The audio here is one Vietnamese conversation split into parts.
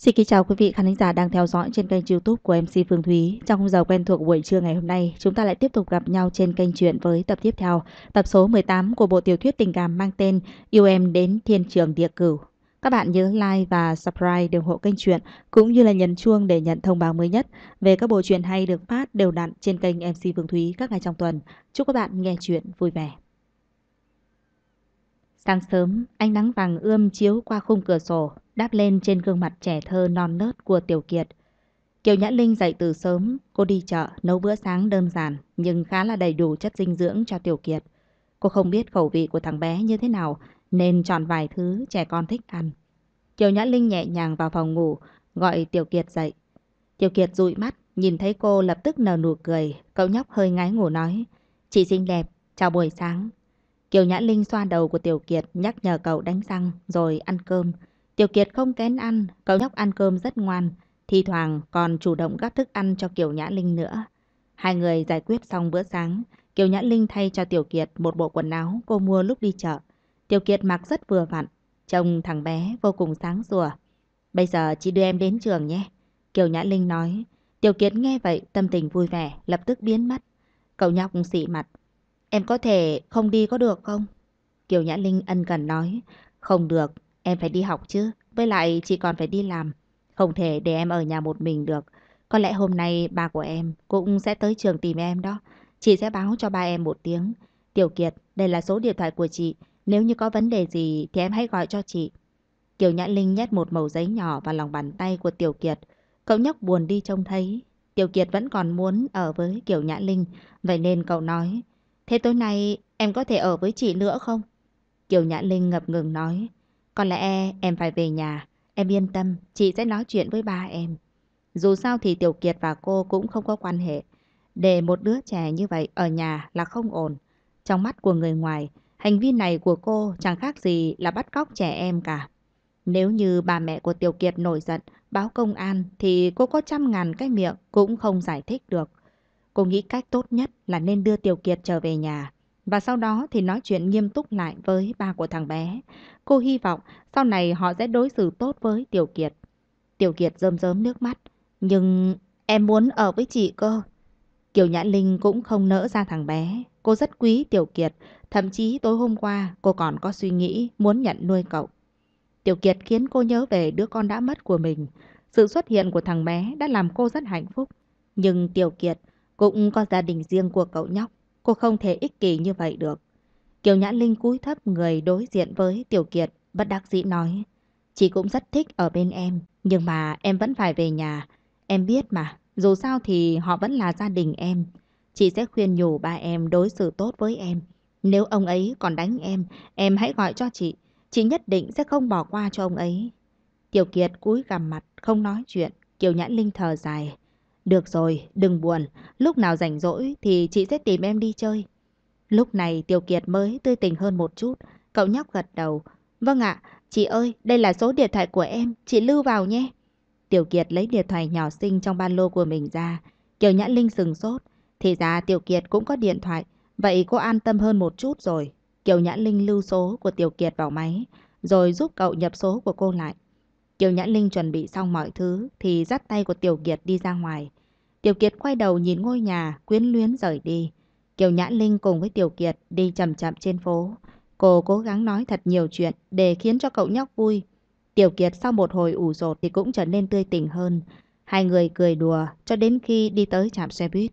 Xin kính chào quý vị khán giả đang theo dõi trên kênh youtube của MC Phương Thúy. Trong khung giờ quen thuộc buổi trưa ngày hôm nay, chúng ta lại tiếp tục gặp nhau trên kênh truyện với tập tiếp theo, tập số 18 của bộ tiểu thuyết tình cảm mang tên Yêu Em Đến Thiên Trường Địa Cửu. Các bạn nhớ like và subscribe để ủng hộ kênh truyện cũng như là nhấn chuông để nhận thông báo mới nhất về các bộ truyện hay được phát đều đặn trên kênh MC Phương Thúy các ngày trong tuần. Chúc các bạn nghe truyện vui vẻ. Sáng sớm, ánh nắng vàng ươm chiếu qua khung cửa sổ, đáp lên trên gương mặt trẻ thơ non nớt của Tiểu Kiệt. Kiều Nhã Linh dậy từ sớm, cô đi chợ, nấu bữa sáng đơn giản nhưng khá là đầy đủ chất dinh dưỡng cho Tiểu Kiệt. Cô không biết khẩu vị của thằng bé như thế nào nên chọn vài thứ trẻ con thích ăn. Kiều Nhã Linh nhẹ nhàng vào phòng ngủ, gọi Tiểu Kiệt dậy. Tiểu Kiệt dụi mắt, nhìn thấy cô lập tức nở nụ cười, cậu nhóc hơi ngái ngủ nói. Chị xinh đẹp, chào buổi sáng. Kiều Nhã Linh xoa đầu của Tiểu Kiệt nhắc nhở cậu đánh răng rồi ăn cơm. Tiểu Kiệt không kén ăn, cậu nhóc ăn cơm rất ngoan, thi thoảng còn chủ động gắp thức ăn cho Kiều Nhã Linh nữa. Hai người giải quyết xong bữa sáng, Kiều Nhã Linh thay cho Tiểu Kiệt một bộ quần áo cô mua lúc đi chợ. Tiểu Kiệt mặc rất vừa vặn, trông thằng bé vô cùng sáng sủa. Bây giờ chị đưa em đến trường nhé, Kiều Nhã Linh nói. Tiểu Kiệt nghe vậy tâm tình vui vẻ, lập tức biến mất. Cậu nhóc xị mặt. Em có thể không đi có được không? Kiều Nhã Linh ân cần nói. Không được, Em phải đi học chứ, với lại chị còn phải đi làm. Không thể để em ở nhà một mình được. Có lẽ hôm nay ba của em cũng sẽ tới trường tìm em đó. Chị sẽ báo cho ba em một tiếng. Tiểu Kiệt, đây là số điện thoại của chị. Nếu như có vấn đề gì thì em hãy gọi cho chị. Kiều Nhã Linh nhét một mẩu giấy nhỏ vào lòng bàn tay của Tiểu Kiệt. Cậu nhóc buồn đi trông thấy. Tiểu Kiệt vẫn còn muốn ở với Kiều Nhã Linh. Vậy nên cậu nói, thế tối nay em có thể ở với chị nữa không? Kiều Nhã Linh ngập ngừng nói, có lẽ em phải về nhà. Em yên tâm, chị sẽ nói chuyện với ba em. Dù sao thì Tiểu Kiệt và cô cũng không có quan hệ. Để một đứa trẻ như vậy ở nhà là không ổn. Trong mắt của người ngoài, hành vi này của cô chẳng khác gì là bắt cóc trẻ em cả. Nếu như bà mẹ của Tiểu Kiệt nổi giận, báo công an thì cô có trăm ngàn cái miệng cũng không giải thích được. Cô nghĩ cách tốt nhất là nên đưa Tiểu Kiệt trở về nhà. Và sau đó thì nói chuyện nghiêm túc lại với ba của thằng bé. Cô hy vọng sau này họ sẽ đối xử tốt với Tiểu Kiệt. Tiểu Kiệt rơm rớm nước mắt. Nhưng em muốn ở với chị cơ. Kiều Nhã Linh cũng không nỡ ra thằng bé. Cô rất quý Tiểu Kiệt. Thậm chí tối hôm qua cô còn có suy nghĩ muốn nhận nuôi cậu. Tiểu Kiệt khiến cô nhớ về đứa con đã mất của mình. Sự xuất hiện của thằng bé đã làm cô rất hạnh phúc. Nhưng Tiểu Kiệt cũng có gia đình riêng của cậu nhóc. Cô không thể ích kỷ như vậy được. Kiều Nhã Linh cúi thấp người đối diện với Tiểu Kiệt, bất đắc dĩ nói. Chị cũng rất thích ở bên em, nhưng mà em vẫn phải về nhà. Em biết mà, dù sao thì họ vẫn là gia đình em. Chị sẽ khuyên nhủ ba em đối xử tốt với em. Nếu ông ấy còn đánh em, em hãy gọi cho chị. Chị nhất định sẽ không bỏ qua cho ông ấy. Tiểu Kiệt cúi gằm mặt, không nói chuyện. Kiều Nhã Linh thở dài. Được rồi, đừng buồn, lúc nào rảnh rỗi thì chị sẽ tìm em đi chơi. Lúc này Tiểu Kiệt mới tươi tỉnh hơn một chút, cậu nhóc gật đầu. Vâng ạ, chị ơi, đây là số điện thoại của em, chị lưu vào nhé. Tiểu Kiệt lấy điện thoại nhỏ xinh trong ba lô của mình ra. Kiều Nhã Linh sừng sốt. Thì ra Tiểu Kiệt cũng có điện thoại, vậy cô an tâm hơn một chút rồi. Kiều Nhã Linh lưu số của Tiểu Kiệt vào máy, rồi giúp cậu nhập số của cô lại. Kiều Nhã Linh chuẩn bị xong mọi thứ thì dắt tay của Tiểu Kiệt đi ra ngoài. Tiểu Kiệt quay đầu nhìn ngôi nhà, quyến luyến rời đi. Kiều Nhã Linh cùng với Tiểu Kiệt đi chậm chậm trên phố. Cô cố gắng nói thật nhiều chuyện để khiến cho cậu nhóc vui. Tiểu Kiệt sau một hồi ủ rột thì cũng trở nên tươi tỉnh hơn. Hai người cười đùa cho đến khi đi tới trạm xe buýt.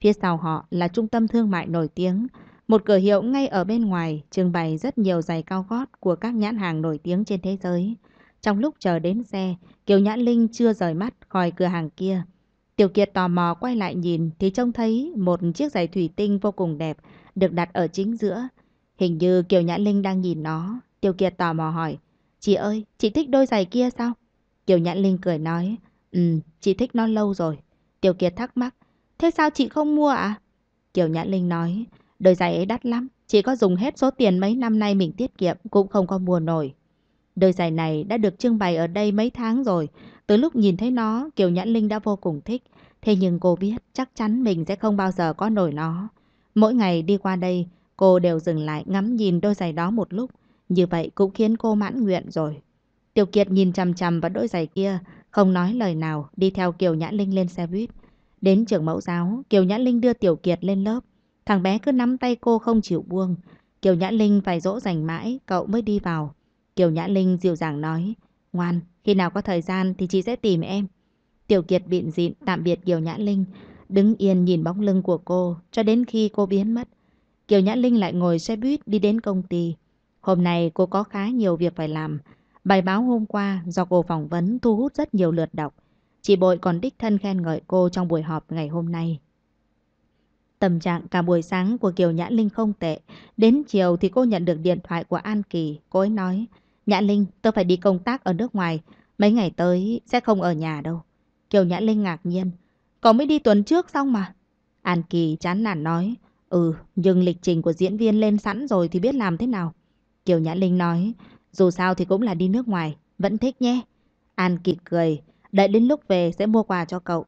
Phía sau họ là trung tâm thương mại nổi tiếng. Một cửa hiệu ngay ở bên ngoài trưng bày rất nhiều giày cao gót của các nhãn hàng nổi tiếng trên thế giới. Trong lúc chờ đến xe, Kiều Nhã Linh chưa rời mắt khỏi cửa hàng kia. Tiểu Kiệt tò mò quay lại nhìn thì trông thấy một chiếc giày thủy tinh vô cùng đẹp được đặt ở chính giữa. Hình như Kiều Nhã Linh đang nhìn nó. Tiểu Kiệt tò mò hỏi, chị ơi, chị thích đôi giày kia sao? Kiều Nhã Linh cười nói, ừ, chị thích nó lâu rồi. Tiểu Kiệt thắc mắc, thế sao chị không mua ạ? Kiều Nhã Linh nói, đôi giày ấy đắt lắm, chị có dùng hết số tiền mấy năm nay mình tiết kiệm cũng không có mua nổi. Đôi giày này đã được trưng bày ở đây mấy tháng rồi, từ lúc nhìn thấy nó, Kiều Nhãn Linh đã vô cùng thích. Thế nhưng cô biết chắc chắn mình sẽ không bao giờ có nổi nó. Mỗi ngày đi qua đây, cô đều dừng lại ngắm nhìn đôi giày đó một lúc. Như vậy cũng khiến cô mãn nguyện rồi. Tiểu Kiệt nhìn chằm chằm vào đôi giày kia, không nói lời nào, đi theo Kiều Nhã Linh lên xe buýt. Đến trường mẫu giáo, Kiều Nhã Linh đưa Tiểu Kiệt lên lớp. Thằng bé cứ nắm tay cô không chịu buông. Kiều Nhã Linh phải dỗ dành mãi, cậu mới đi vào. Kiều Nhã Linh dịu dàng nói, ngoan, khi nào có thời gian thì chị sẽ tìm em. Tiểu Kiệt bịn dịn tạm biệt Kiều Nhã Linh, đứng yên nhìn bóng lưng của cô cho đến khi cô biến mất. Kiều Nhã Linh lại ngồi xe buýt đi đến công ty. Hôm nay cô có khá nhiều việc phải làm. Bài báo hôm qua do cô phỏng vấn thu hút rất nhiều lượt đọc. Chị Bội còn đích thân khen ngợi cô trong buổi họp ngày hôm nay. Tâm trạng cả buổi sáng của Kiều Nhã Linh không tệ. Đến chiều thì cô nhận được điện thoại của An Kỳ. Cô ấy nói, Nhã Linh, tôi phải đi công tác ở nước ngoài. Mấy ngày tới sẽ không ở nhà đâu. Kiều Nhã Linh ngạc nhiên. Cậu mới đi tuần trước xong mà. An Kỳ chán nản nói. Ừ, nhưng lịch trình của diễn viên lên sẵn rồi thì biết làm thế nào. Kiều Nhã Linh nói. Dù sao thì cũng là đi nước ngoài. Vẫn thích nhé. An Kỳ cười. Đợi đến lúc về sẽ mua quà cho cậu.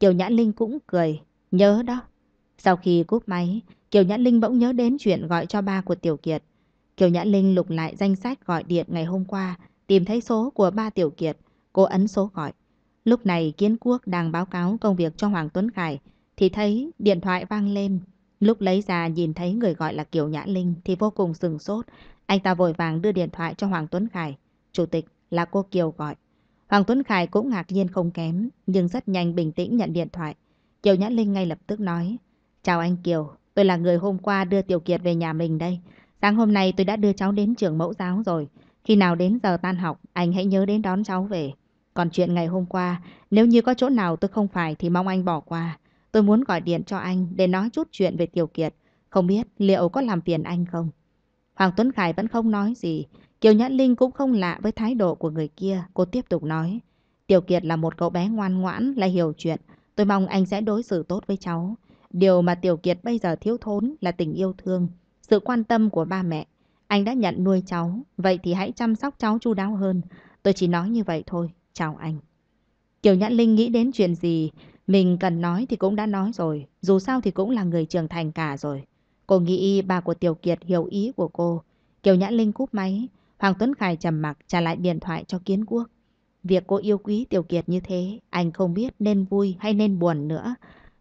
Kiều Nhã Linh cũng cười. Nhớ đó. Sau khi cúp máy, Kiều Nhã Linh bỗng nhớ đến chuyện gọi cho ba của Tiểu Kiệt. Kiều Nhã Linh lục lại danh sách gọi điện ngày hôm qua Tìm thấy số của ba Tiểu Kiệt, cô ấn số gọi. Lúc này Kiến Quốc đang báo cáo công việc cho Hoàng Tuấn Khải, thì thấy điện thoại vang lên. Lúc lấy ra nhìn thấy người gọi là Kiều Nhã Linh thì vô cùng sừng sốt. Anh ta vội vàng đưa điện thoại cho Hoàng Tuấn Khải. Chủ tịch là cô Kiều gọi. Hoàng Tuấn Khải cũng ngạc nhiên không kém, nhưng rất nhanh bình tĩnh nhận điện thoại. Kiều Nhã Linh ngay lập tức nói. Chào anh Kiều, tôi là người hôm qua đưa Tiểu Kiệt về nhà mình đây. Sáng hôm nay tôi đã đưa cháu đến trường mẫu giáo rồi. Khi nào đến giờ tan học, anh hãy nhớ đến đón cháu về. Còn chuyện ngày hôm qua, nếu như có chỗ nào tôi không phải thì mong anh bỏ qua. Tôi muốn gọi điện cho anh để nói chút chuyện về Tiểu Kiệt. Không biết liệu có làm phiền anh không? Hoàng Tuấn Khải vẫn không nói gì. Kiều Nhã Linh cũng không lạ với thái độ của người kia. Cô tiếp tục nói. Tiểu Kiệt là một cậu bé ngoan ngoãn, lại hiểu chuyện. Tôi mong anh sẽ đối xử tốt với cháu. Điều mà Tiểu Kiệt bây giờ thiếu thốn là tình yêu thương, sự quan tâm của ba mẹ. Anh đã nhận nuôi cháu, vậy thì hãy chăm sóc cháu chu đáo hơn. Tôi chỉ nói như vậy thôi, chào anh. Kiều Nhãn Linh nghĩ đến chuyện gì mình cần nói thì cũng đã nói rồi, dù sao thì cũng là người trưởng thành cả rồi. Cô nghĩ bà của Tiểu Kiệt hiểu ý của cô. Kiều Nhãn Linh cúp máy, Hoàng Tuấn Khải trầm mặc trả lại điện thoại cho Kiến Quốc. Việc cô yêu quý Tiểu Kiệt như thế, anh không biết nên vui hay nên buồn nữa.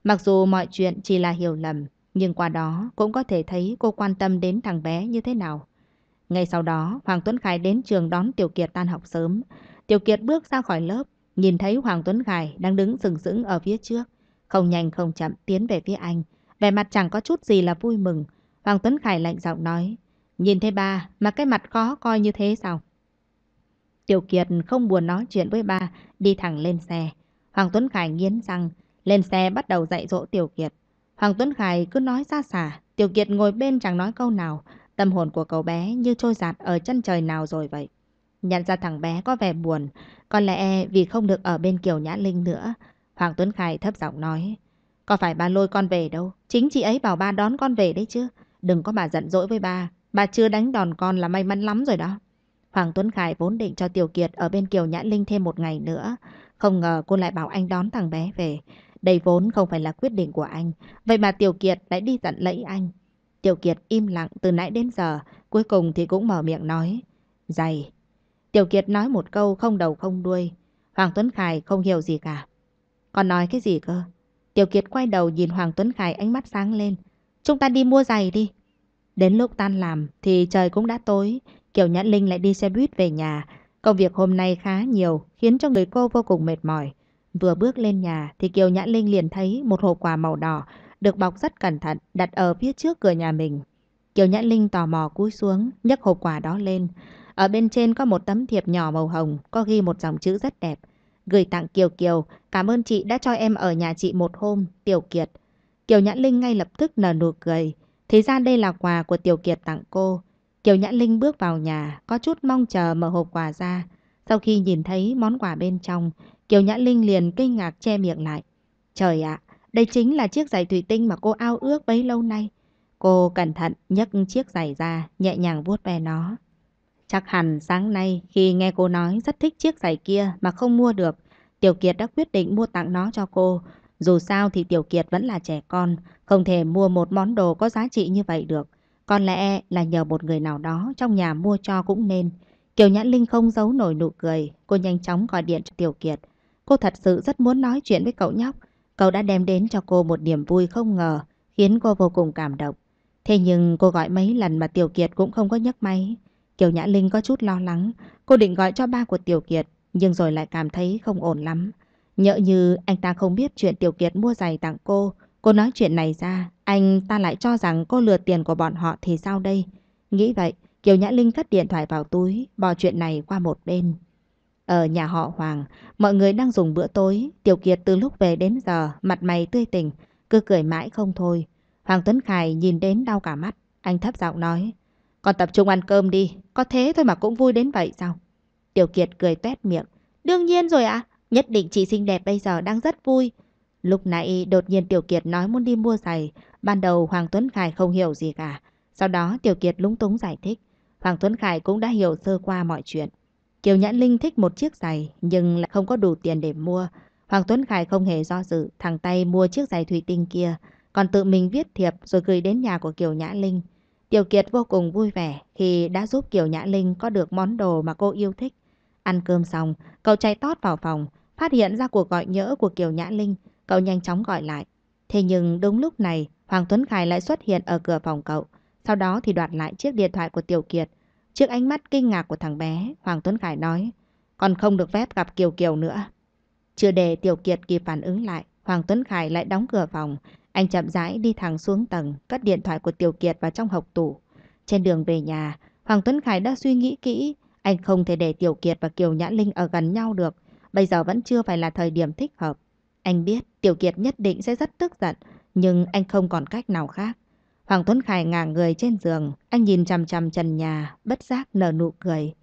Mặc dù mọi chuyện chỉ là hiểu lầm, nhưng qua đó cũng có thể thấy cô quan tâm đến thằng bé như thế nào. Ngay sau đó, Hoàng Tuấn Khải đến trường đón Tiểu Kiệt tan học sớm. Tiểu Kiệt bước ra khỏi lớp, nhìn thấy Hoàng Tuấn Khải đang đứng sừng sững ở phía trước. Không nhanh không chậm tiến về phía anh. Vẻ mặt chẳng có chút gì là vui mừng. Hoàng Tuấn Khải lạnh giọng nói. Nhìn thấy ba mà cái mặt khó coi như thế sao? Tiểu Kiệt không buồn nói chuyện với ba, đi thẳng lên xe. Hoàng Tuấn Khải nghiến răng, lên xe bắt đầu dạy dỗ Tiểu Kiệt. Hoàng Tuấn Khải cứ nói xa xả, Tiểu Kiệt ngồi bên chẳng nói câu nào, Tâm hồn của cậu bé như trôi giạt ở chân trời nào rồi vậy. Nhận ra thằng bé có vẻ buồn, có lẽ vì không được ở bên Kiều Nhã Linh nữa. Hoàng Tuấn Khai thấp giọng nói, có phải ba lôi con về đâu, chính chị ấy bảo ba đón con về đấy chứ. Đừng có bà giận dỗi với ba, bà chưa đánh đòn con là may mắn lắm rồi đó. Hoàng Tuấn Khải vốn định cho Tiểu Kiệt ở bên Kiều Nhã Linh thêm một ngày nữa. Không ngờ cô lại bảo anh đón thằng bé về. Đây vốn không phải là quyết định của anh. Vậy mà Tiểu Kiệt lại đi dặn lẫy anh. Tiểu Kiệt im lặng từ nãy đến giờ, cuối cùng thì cũng mở miệng nói. Dày. Tiểu Kiệt nói một câu không đầu không đuôi. Hoàng Tuấn Khải không hiểu gì cả. Còn nói cái gì cơ? Tiểu Kiệt quay đầu nhìn Hoàng Tuấn Khải ánh mắt sáng lên. Chúng ta đi mua giày đi. Đến lúc tan làm thì trời cũng đã tối. Kiều Nhã Linh lại đi xe buýt về nhà. Công việc hôm nay khá nhiều khiến cho người cô vô cùng mệt mỏi. Vừa bước lên nhà thì Kiều Nhã Linh liền thấy một hộp quà màu đỏ được bọc rất cẩn thận đặt ở phía trước cửa nhà mình. Kiều Nhã Linh tò mò cúi xuống, nhấc hộp quà đó lên. Ở bên trên có một tấm thiệp nhỏ màu hồng, có ghi một dòng chữ rất đẹp. Gửi tặng Kiều Kiều, cảm ơn chị đã cho em ở nhà chị một hôm, Tiểu Kiệt. Kiều Nhã Linh ngay lập tức nở nụ cười. Thì ra đây là quà của Tiểu Kiệt tặng cô. Kiều Nhã Linh bước vào nhà, có chút mong chờ mở hộp quà ra. Sau khi nhìn thấy món quà bên trong, Kiều Nhã Linh liền kinh ngạc che miệng lại. Trời ạ, à, đây chính là chiếc giày thủy tinh mà cô ao ước bấy lâu nay. Cô cẩn thận nhấc chiếc giày ra, nhẹ nhàng vuốt ve nó. Chắc hẳn sáng nay khi nghe cô nói rất thích chiếc giày kia mà không mua được, Tiểu Kiệt đã quyết định mua tặng nó cho cô. Dù sao thì Tiểu Kiệt vẫn là trẻ con, không thể mua một món đồ có giá trị như vậy được. Có lẽ là nhờ một người nào đó trong nhà mua cho cũng nên. Kiều Nhãn Linh không giấu nổi nụ cười, cô nhanh chóng gọi điện cho Tiểu Kiệt. Cô thật sự rất muốn nói chuyện với cậu nhóc, Cậu đã đem đến cho cô một niềm vui không ngờ, khiến cô vô cùng cảm động. Thế nhưng cô gọi mấy lần mà Tiểu Kiệt cũng không có nhấc máy. Kiều Nhã Linh có chút lo lắng, cô định gọi cho ba của Tiểu Kiệt, nhưng rồi lại cảm thấy không ổn lắm. Nhỡ như anh ta không biết chuyện Tiểu Kiệt mua giày tặng cô, cô nói chuyện này ra, anh ta lại cho rằng cô lừa tiền của bọn họ thì sao đây? Nghĩ vậy, Kiều Nhã Linh cất điện thoại vào túi, bỏ chuyện này qua một bên. Ở nhà họ Hoàng, mọi người đang dùng bữa tối, Tiểu Kiệt từ lúc về đến giờ, mặt mày tươi tỉnh, cứ cười mãi không thôi. Hoàng Tuấn Khải nhìn đến đau cả mắt, anh thấp giọng nói, còn tập trung ăn cơm đi, có thế thôi mà cũng vui đến vậy sao? Tiểu Kiệt cười tét miệng, đương nhiên rồi ạ, nhất định chị xinh đẹp bây giờ đang rất vui. Lúc nãy đột nhiên Tiểu Kiệt nói muốn đi mua giày, ban đầu Hoàng Tuấn Khải không hiểu gì cả. Sau đó Tiểu Kiệt lúng túng giải thích, Hoàng Tuấn Khải cũng đã hiểu sơ qua mọi chuyện. Kiều Nhãn Linh thích một chiếc giày nhưng lại không có đủ tiền để mua. Hoàng Tuấn Khải không hề do dự, thẳng tay mua chiếc giày thủy tinh kia, còn tự mình viết thiệp rồi gửi đến nhà của Kiều Nhã Linh. Tiểu Kiệt vô cùng vui vẻ khi đã giúp Kiều Nhã Linh có được món đồ mà cô yêu thích. Ăn cơm xong, cậu chạy tót vào phòng, phát hiện ra cuộc gọi nhỡ của Kiều Nhã Linh, cậu nhanh chóng gọi lại. Thế nhưng đúng lúc này, Hoàng Tuấn Khải lại xuất hiện ở cửa phòng cậu, sau đó thì đoạt lại chiếc điện thoại của Tiểu Kiệt, Trước ánh mắt kinh ngạc của thằng bé, Hoàng Tuấn Khải nói, còn không được phép gặp Kiều Kiều nữa. Chưa để Tiểu Kiệt kịp phản ứng lại, Hoàng Tuấn Khải lại đóng cửa phòng. Anh chậm rãi đi thẳng xuống tầng, cất điện thoại của Tiểu Kiệt vào trong hộc tủ. Trên đường về nhà, Hoàng Tuấn Khải đã suy nghĩ kỹ. Anh không thể để Tiểu Kiệt và Kiều Nhã Linh ở gần nhau được. Bây giờ vẫn chưa phải là thời điểm thích hợp. Anh biết Tiểu Kiệt nhất định sẽ rất tức giận, nhưng anh không còn cách nào khác. Hoàng Tuấn Khải ngả người trên giường, anh nhìn chằm chằm trần nhà, bất giác nở nụ cười.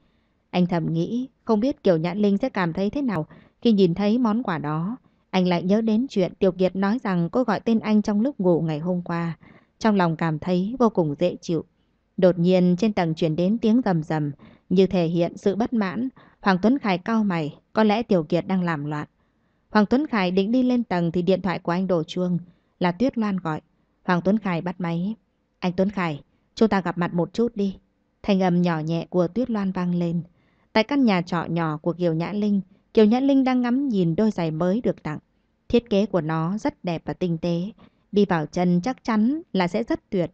Anh thầm nghĩ, không biết Kiều Nhãn Linh sẽ cảm thấy thế nào khi nhìn thấy món quà đó. Anh lại nhớ đến chuyện Tiểu Kiệt nói rằng cô gọi tên anh trong lúc ngủ ngày hôm qua. Trong lòng cảm thấy vô cùng dễ chịu. Đột nhiên trên tầng chuyển đến tiếng rầm rầm, như thể hiện sự bất mãn. Hoàng Tuấn Khải cao mày, có lẽ Tiểu Kiệt đang làm loạn. Hoàng Tuấn Khải định đi lên tầng thì điện thoại của anh đổ chuông, là Tuyết Loan gọi. Hoàng Tuấn Khải bắt máy. Anh Tuấn Khải, chúng ta gặp mặt một chút đi. Thanh âm nhỏ nhẹ của Tuyết Loan vang lên. Tại căn nhà trọ nhỏ của Kiều Nhã Linh, Kiều Nhã Linh đang ngắm nhìn đôi giày mới được tặng. Thiết kế của nó rất đẹp và tinh tế. Đi vào chân chắc chắn là sẽ rất tuyệt.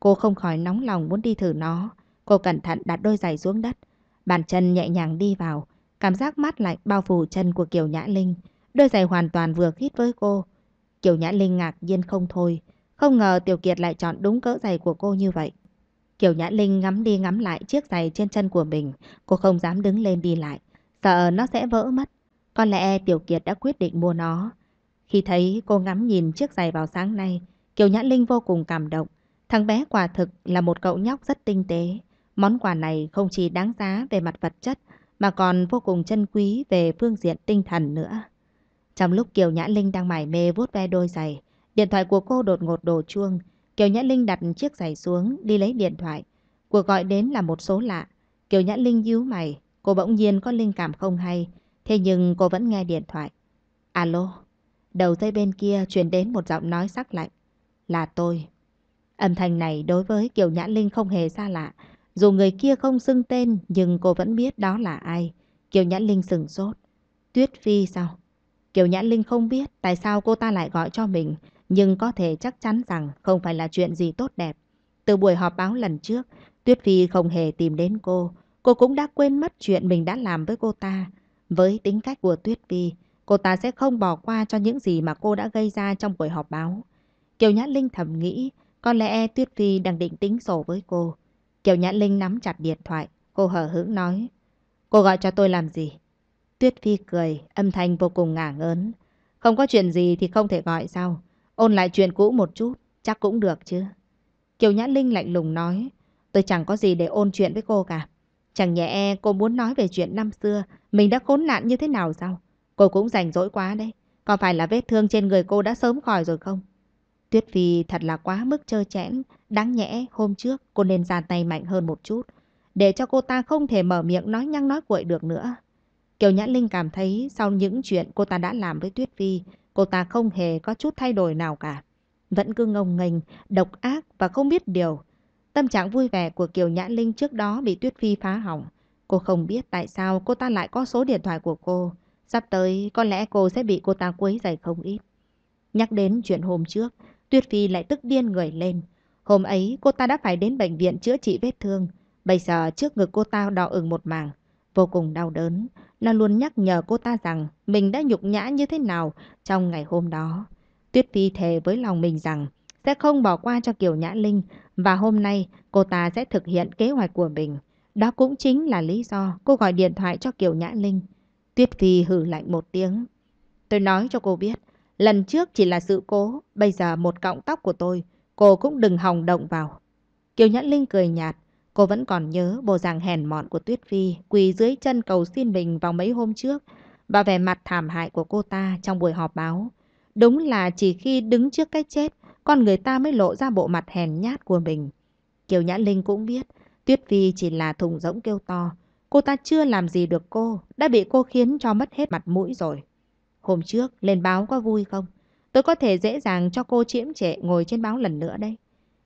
Cô không khỏi nóng lòng muốn đi thử nó. Cô cẩn thận đặt đôi giày xuống đất. Bàn chân nhẹ nhàng đi vào. Cảm giác mát lạnh bao phủ chân của Kiều Nhã Linh. Đôi giày hoàn toàn vừa khít với cô. Kiều Nhã Linh ngạc nhiên không thôi. Không ngờ Tiểu Kiệt lại chọn đúng cỡ giày của cô như vậy. Kiều Nhã Linh ngắm đi ngắm lại chiếc giày trên chân của mình. Cô không dám đứng lên đi lại. Sợ nó sẽ vỡ mất. Có lẽ Tiểu Kiệt đã quyết định mua nó. Khi thấy cô ngắm nhìn chiếc giày vào sáng nay, Kiều Nhã Linh vô cùng cảm động. Thằng bé quả thực là một cậu nhóc rất tinh tế. Món quà này không chỉ đáng giá về mặt vật chất mà còn vô cùng chân quý về phương diện tinh thần nữa. Trong lúc Kiều Nhã Linh đang mải mê vuốt ve đôi giày, Điện thoại của cô đột ngột đổ chuông. Kiều Nhã Linh đặt chiếc giày xuống đi lấy điện thoại. Cuộc gọi đến là một số lạ. Kiều Nhã Linh nhíu mày. Cô bỗng nhiên có linh cảm không hay. Thế nhưng cô vẫn nghe điện thoại. Alo. Đầu dây bên kia truyền đến một giọng nói sắc lạnh. Là tôi. Âm thanh này đối với Kiều Nhã Linh không hề xa lạ. Dù người kia không xưng tên nhưng cô vẫn biết đó là ai. Kiều Nhã Linh sừng sốt. Tuyết Phi sao? Kiều Nhã Linh không biết tại sao cô ta lại gọi cho mình nhưng có thể chắc chắn rằng không phải là chuyện gì tốt đẹp. Từ buổi họp báo lần trước, Tuyết Phi không hề tìm đến cô. Cô cũng đã quên mất chuyện mình đã làm với cô ta. Với tính cách của Tuyết Phi, cô ta sẽ không bỏ qua cho những gì mà cô đã gây ra trong buổi họp báo. Kiều Nhã Linh thầm nghĩ, có lẽ Tuyết Phi đang định tính sổ với cô. Kiều Nhã Linh nắm chặt điện thoại, cô hở hững nói. Cô gọi cho tôi làm gì? Tuyết Phi cười, âm thanh vô cùng ngả ngớn. Không có chuyện gì thì không thể gọi sao? Ôn lại chuyện cũ một chút, chắc cũng được chứ. Kiều Nhã Linh lạnh lùng nói, tôi chẳng có gì để ôn chuyện với cô cả. Chẳng nhẽ cô muốn nói về chuyện năm xưa, mình đã khốn nạn như thế nào sao? Cô cũng rảnh rỗi quá đấy, có phải là vết thương trên người cô đã sớm khỏi rồi không? Tuyết Phi thật là quá mức trơ chẽn, đáng nhẽ hôm trước cô nên ra tay mạnh hơn một chút, để cho cô ta không thể mở miệng nói nhăng nói cuội được nữa. Kiều Nhã Linh cảm thấy sau những chuyện cô ta đã làm với Tuyết Phi, Cô ta không hề có chút thay đổi nào cả. Vẫn cứ ngông nghênh, độc ác và không biết điều. Tâm trạng vui vẻ của Kiều Nhã Linh trước đó bị Tuyết Phi phá hỏng. Cô không biết tại sao cô ta lại có số điện thoại của cô. Sắp tới có lẽ cô sẽ bị cô ta quấy rầy không ít. Nhắc đến chuyện hôm trước, Tuyết Phi lại tức điên người lên. Hôm ấy cô ta đã phải đến bệnh viện chữa trị vết thương. Bây giờ trước ngực cô ta đỏ ửng một mảng, vô cùng đau đớn. Nó luôn nhắc nhở cô ta rằng mình đã nhục nhã như thế nào trong ngày hôm đó. Tuyết Phi thề với lòng mình rằng sẽ không bỏ qua cho Kiều Nhã Linh và hôm nay cô ta sẽ thực hiện kế hoạch của mình. Đó cũng chính là lý do cô gọi điện thoại cho Kiều Nhã Linh. Tuyết Phi hử lạnh một tiếng. Tôi nói cho cô biết, lần trước chỉ là sự cố, bây giờ một cọng tóc của tôi, cô cũng đừng hòng động vào. Kiều Nhã Linh cười nhạt, Cô vẫn còn nhớ bộ dạng hèn mọn của Tuyết Phi quỳ dưới chân cầu xin mình vào mấy hôm trước và vẻ mặt thảm hại của cô ta trong buổi họp báo. Đúng là chỉ khi đứng trước cái chết, con người ta mới lộ ra bộ mặt hèn nhát của mình. Kiều Nhã Linh cũng biết, Tuyết Phi chỉ là thùng rỗng kêu to. Cô ta chưa làm gì được cô, đã bị cô khiến cho mất hết mặt mũi rồi. Hôm trước, lên báo có vui không? Tôi có thể dễ dàng cho cô chiếm trệ ngồi trên báo lần nữa đây.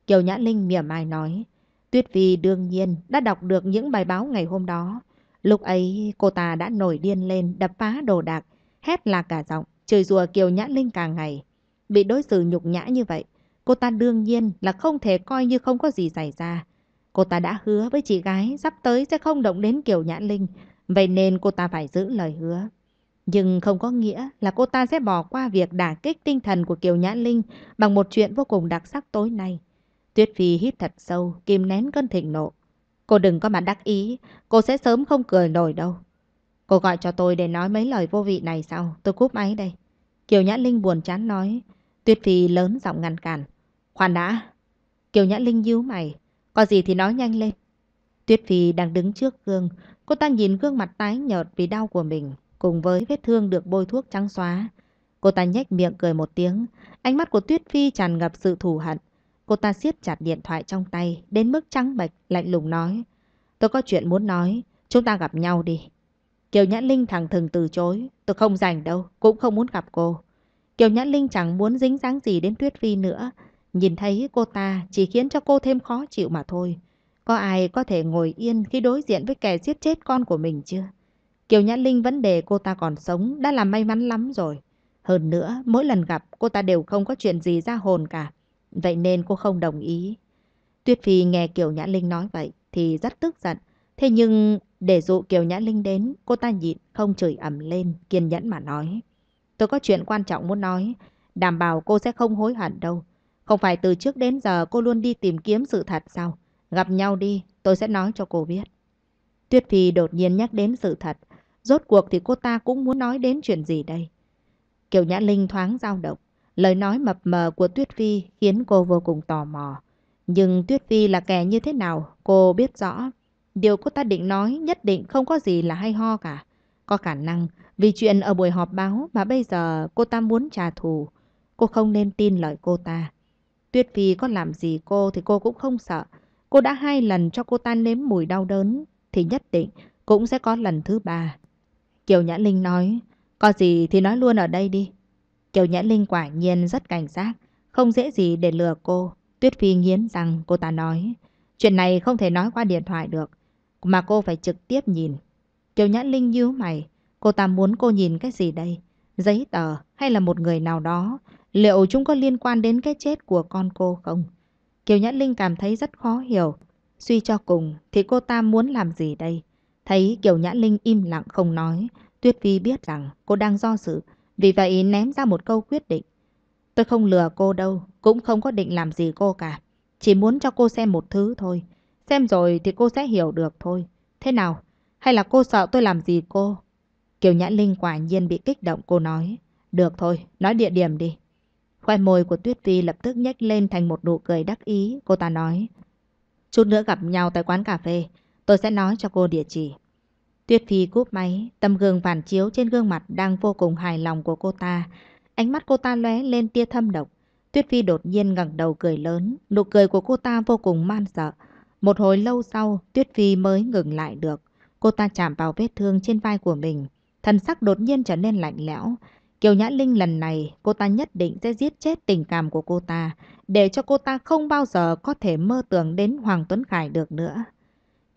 Kiều Nhã Linh mỉa mai nói. Tuyết Vi đương nhiên đã đọc được những bài báo ngày hôm đó. Lúc ấy cô ta đã nổi điên lên đập phá đồ đạc, hét là cả giọng, chửi rùa Kiều Nhã Linh càng ngày. Bị đối xử nhục nhã như vậy, cô ta đương nhiên là không thể coi như không có gì xảy ra. Cô ta đã hứa với chị gái sắp tới sẽ không động đến Kiều Nhã Linh, vậy nên cô ta phải giữ lời hứa. Nhưng không có nghĩa là cô ta sẽ bỏ qua việc đả kích tinh thần của Kiều Nhã Linh bằng một chuyện vô cùng đặc sắc tối nay. Tuyết Phi hít thật sâu, kìm nén cơn thịnh nộ. Cô đừng có mà đắc ý, cô sẽ sớm không cười nổi đâu. Cô gọi cho tôi để nói mấy lời vô vị này sao? Tôi cúp máy đây. Kiều Nhã Linh buồn chán nói. Tuyết Phi lớn giọng ngăn cản. Khoan đã. Kiều Nhã Linh nhíu mày. Có gì thì nói nhanh lên. Tuyết Phi đang đứng trước gương. Cô ta nhìn gương mặt tái nhợt vì đau của mình. Cùng với vết thương được bôi thuốc trắng xóa. Cô ta nhếch miệng cười một tiếng. Ánh mắt của Tuyết Phi tràn ngập sự thù hận. Cô ta siết chặt điện thoại trong tay Đến mức trắng bạch lạnh lùng nói Tôi có chuyện muốn nói Chúng ta gặp nhau đi Kiều Nhã Linh thẳng thừng từ chối Tôi không rảnh đâu Cũng không muốn gặp cô Kiều Nhã Linh chẳng muốn dính dáng gì đến Tuyết Vi nữa Nhìn thấy cô ta chỉ khiến cho cô thêm khó chịu mà thôi Có ai có thể ngồi yên khi đối diện với kẻ giết chết con của mình chưa? Kiều Nhã Linh vấn đề cô ta còn sống đã là may mắn lắm rồi. Hơn nữa, mỗi lần gặp cô ta đều không có chuyện gì ra hồn cả. Vậy nên cô không đồng ý. Tuyết Phi nghe Kiều Nhã Linh nói vậy thì rất tức giận. Thế nhưng để dụ Kiều Nhã Linh đến, cô ta nhịn không chửi ầm lên, kiên nhẫn mà nói. Tôi có chuyện quan trọng muốn nói, đảm bảo cô sẽ không hối hận đâu. Không phải từ trước đến giờ cô luôn đi tìm kiếm sự thật sao? Gặp nhau đi, tôi sẽ nói cho cô biết. Tuyết Phi đột nhiên nhắc đến sự thật. Rốt cuộc thì cô ta cũng muốn nói đến chuyện gì đây? Kiều Nhã Linh thoáng dao động. Lời nói mập mờ của Tuyết Vi khiến cô vô cùng tò mò. Nhưng Tuyết Vi là kẻ như thế nào, cô biết rõ. Điều cô ta định nói nhất định không có gì là hay ho cả. Có khả năng vì chuyện ở buổi họp báo mà bây giờ cô ta muốn trả thù. Cô không nên tin lời cô ta. Tuyết Phi có làm gì cô thì cô cũng không sợ. Cô đã hai lần cho cô ta nếm mùi đau đớn thì nhất định cũng sẽ có lần thứ ba. Kiều Nhã Linh nói, có gì thì nói luôn ở đây đi. Kiều Nhã Linh quả nhiên rất cảnh giác, không dễ gì để lừa cô. Tuyết Phi nghiến rằng cô ta nói, chuyện này không thể nói qua điện thoại được, mà cô phải trực tiếp nhìn. Kiều Nhã Linh nhíu mày, cô ta muốn cô nhìn cái gì đây? Giấy tờ hay là một người nào đó? Liệu chúng có liên quan đến cái chết của con cô không? Kiều Nhã Linh cảm thấy rất khó hiểu. Suy cho cùng thì cô ta muốn làm gì đây? Thấy Kiều Nhã Linh im lặng không nói, Tuyết Phi biết rằng cô đang do dự. Vì vậy ném ra một câu quyết định. Tôi không lừa cô đâu, cũng không có định làm gì cô cả. Chỉ muốn cho cô xem một thứ thôi. Xem rồi thì cô sẽ hiểu được thôi. Thế nào? Hay là cô sợ tôi làm gì cô? Kiều Nhã Linh quả nhiên bị kích động cô nói. Được thôi, nói địa điểm đi. Khoai môi của Tuyết Vi lập tức nhếch lên thành một nụ cười đắc ý. Cô ta nói. Chút nữa gặp nhau tại quán cà phê, tôi sẽ nói cho cô địa chỉ. Tuyết Phi cúp máy, tầm gương phản chiếu trên gương mặt đang vô cùng hài lòng của cô ta. Ánh mắt cô ta lóe lên tia thâm độc. Tuyết Phi đột nhiên ngẩng đầu cười lớn, nụ cười của cô ta vô cùng man sợ. Một hồi lâu sau, Tuyết Phi mới ngừng lại được. Cô ta chạm vào vết thương trên vai của mình. Thần sắc đột nhiên trở nên lạnh lẽo. Kiều Nhã Linh lần này, cô ta nhất định sẽ giết chết tình cảm của cô ta, để cho cô ta không bao giờ có thể mơ tưởng đến Hoàng Tuấn Khải được nữa.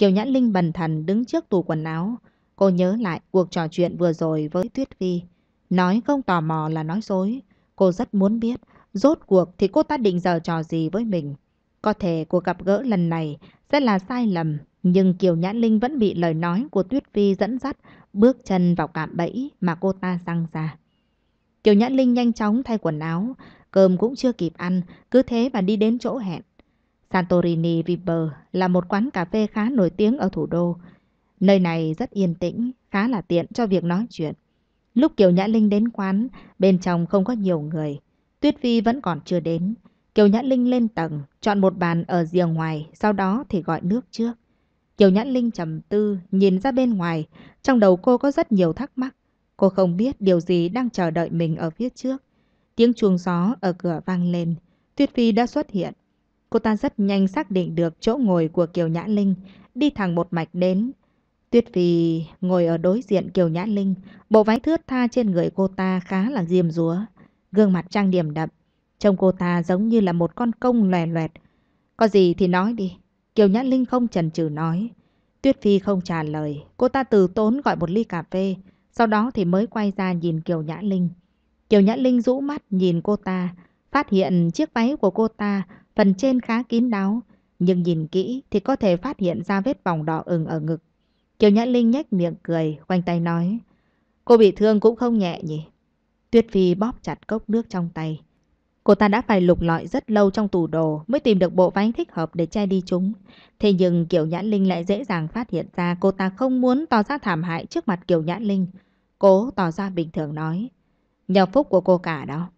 Kiều Nhã Linh bần thần đứng trước tủ quần áo. Cô nhớ lại cuộc trò chuyện vừa rồi với Tuyết Vi. Nói không tò mò là nói dối. Cô rất muốn biết, rốt cuộc thì cô ta định giờ trò gì với mình. Có thể cuộc gặp gỡ lần này sẽ là sai lầm, nhưng Kiều Nhã Linh vẫn bị lời nói của Tuyết Vi dẫn dắt, bước chân vào cạm bẫy mà cô ta răng ra. Kiều Nhã Linh nhanh chóng thay quần áo, cơm cũng chưa kịp ăn, cứ thế mà đi đến chỗ hẹn. Santorini River là một quán cà phê khá nổi tiếng ở thủ đô. Nơi này rất yên tĩnh, khá là tiện cho việc nói chuyện. Lúc Kiều Nhã Linh đến quán, bên trong không có nhiều người. Tuyết Vi vẫn còn chưa đến. Kiều Nhã Linh lên tầng, chọn một bàn ở rìa ngoài, sau đó thì gọi nước trước. Kiều Nhã Linh trầm tư, nhìn ra bên ngoài. Trong đầu cô có rất nhiều thắc mắc. Cô không biết điều gì đang chờ đợi mình ở phía trước. Tiếng chuông gió ở cửa vang lên. Tuyết Vi đã xuất hiện. Cô ta rất nhanh xác định được chỗ ngồi của Kiều Nhã Linh, đi thẳng một mạch đến. Tuyết Phi ngồi ở đối diện Kiều Nhã Linh, bộ váy thướt tha trên người cô ta khá là diềm rúa, gương mặt trang điểm đậm. Trông cô ta giống như là một con công loè loẹt. Có gì thì nói đi. Kiều Nhã Linh không chần chừ nói. Tuyết Phi không trả lời. Cô ta từ tốn gọi một ly cà phê. Sau đó thì mới quay ra nhìn Kiều Nhã Linh. Kiều Nhã Linh rũ mắt nhìn cô ta. Phát hiện chiếc váy của cô ta Phần trên khá kín đáo, nhưng nhìn kỹ thì có thể phát hiện ra vết vòng đỏ ửng ở ngực. Kiều Nhã Linh nhếch miệng cười, quanh tay nói. Cô bị thương cũng không nhẹ nhỉ? Tuyết Phi bóp chặt cốc nước trong tay. Cô ta đã phải lục lọi rất lâu trong tủ đồ mới tìm được bộ váy thích hợp để che đi chúng. Thế nhưng Kiều Nhã Linh lại dễ dàng phát hiện ra cô ta không muốn tỏ ra thảm hại trước mặt Kiều Nhã Linh. Cố tỏ ra bình thường nói. Nhờ phúc của cô cả đó.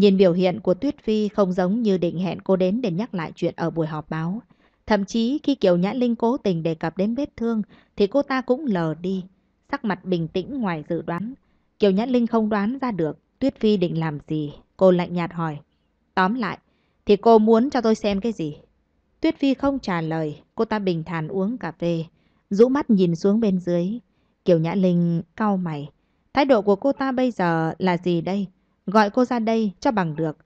Nhìn biểu hiện của Tuyết Phi không giống như định hẹn cô đến để nhắc lại chuyện ở buổi họp báo. Thậm chí khi Kiều Nhã Linh cố tình đề cập đến vết thương thì cô ta cũng lờ đi, sắc mặt bình tĩnh ngoài dự đoán. Kiều Nhã Linh không đoán ra được Tuyết Phi định làm gì, cô lạnh nhạt hỏi. Tóm lại, thì cô muốn cho tôi xem cái gì? Tuyết Phi không trả lời, cô ta bình thản uống cà phê, rũ mắt nhìn xuống bên dưới. Kiều Nhã Linh cau mày. Thái độ của cô ta bây giờ là gì đây? gọi cô ra đây cho bằng được.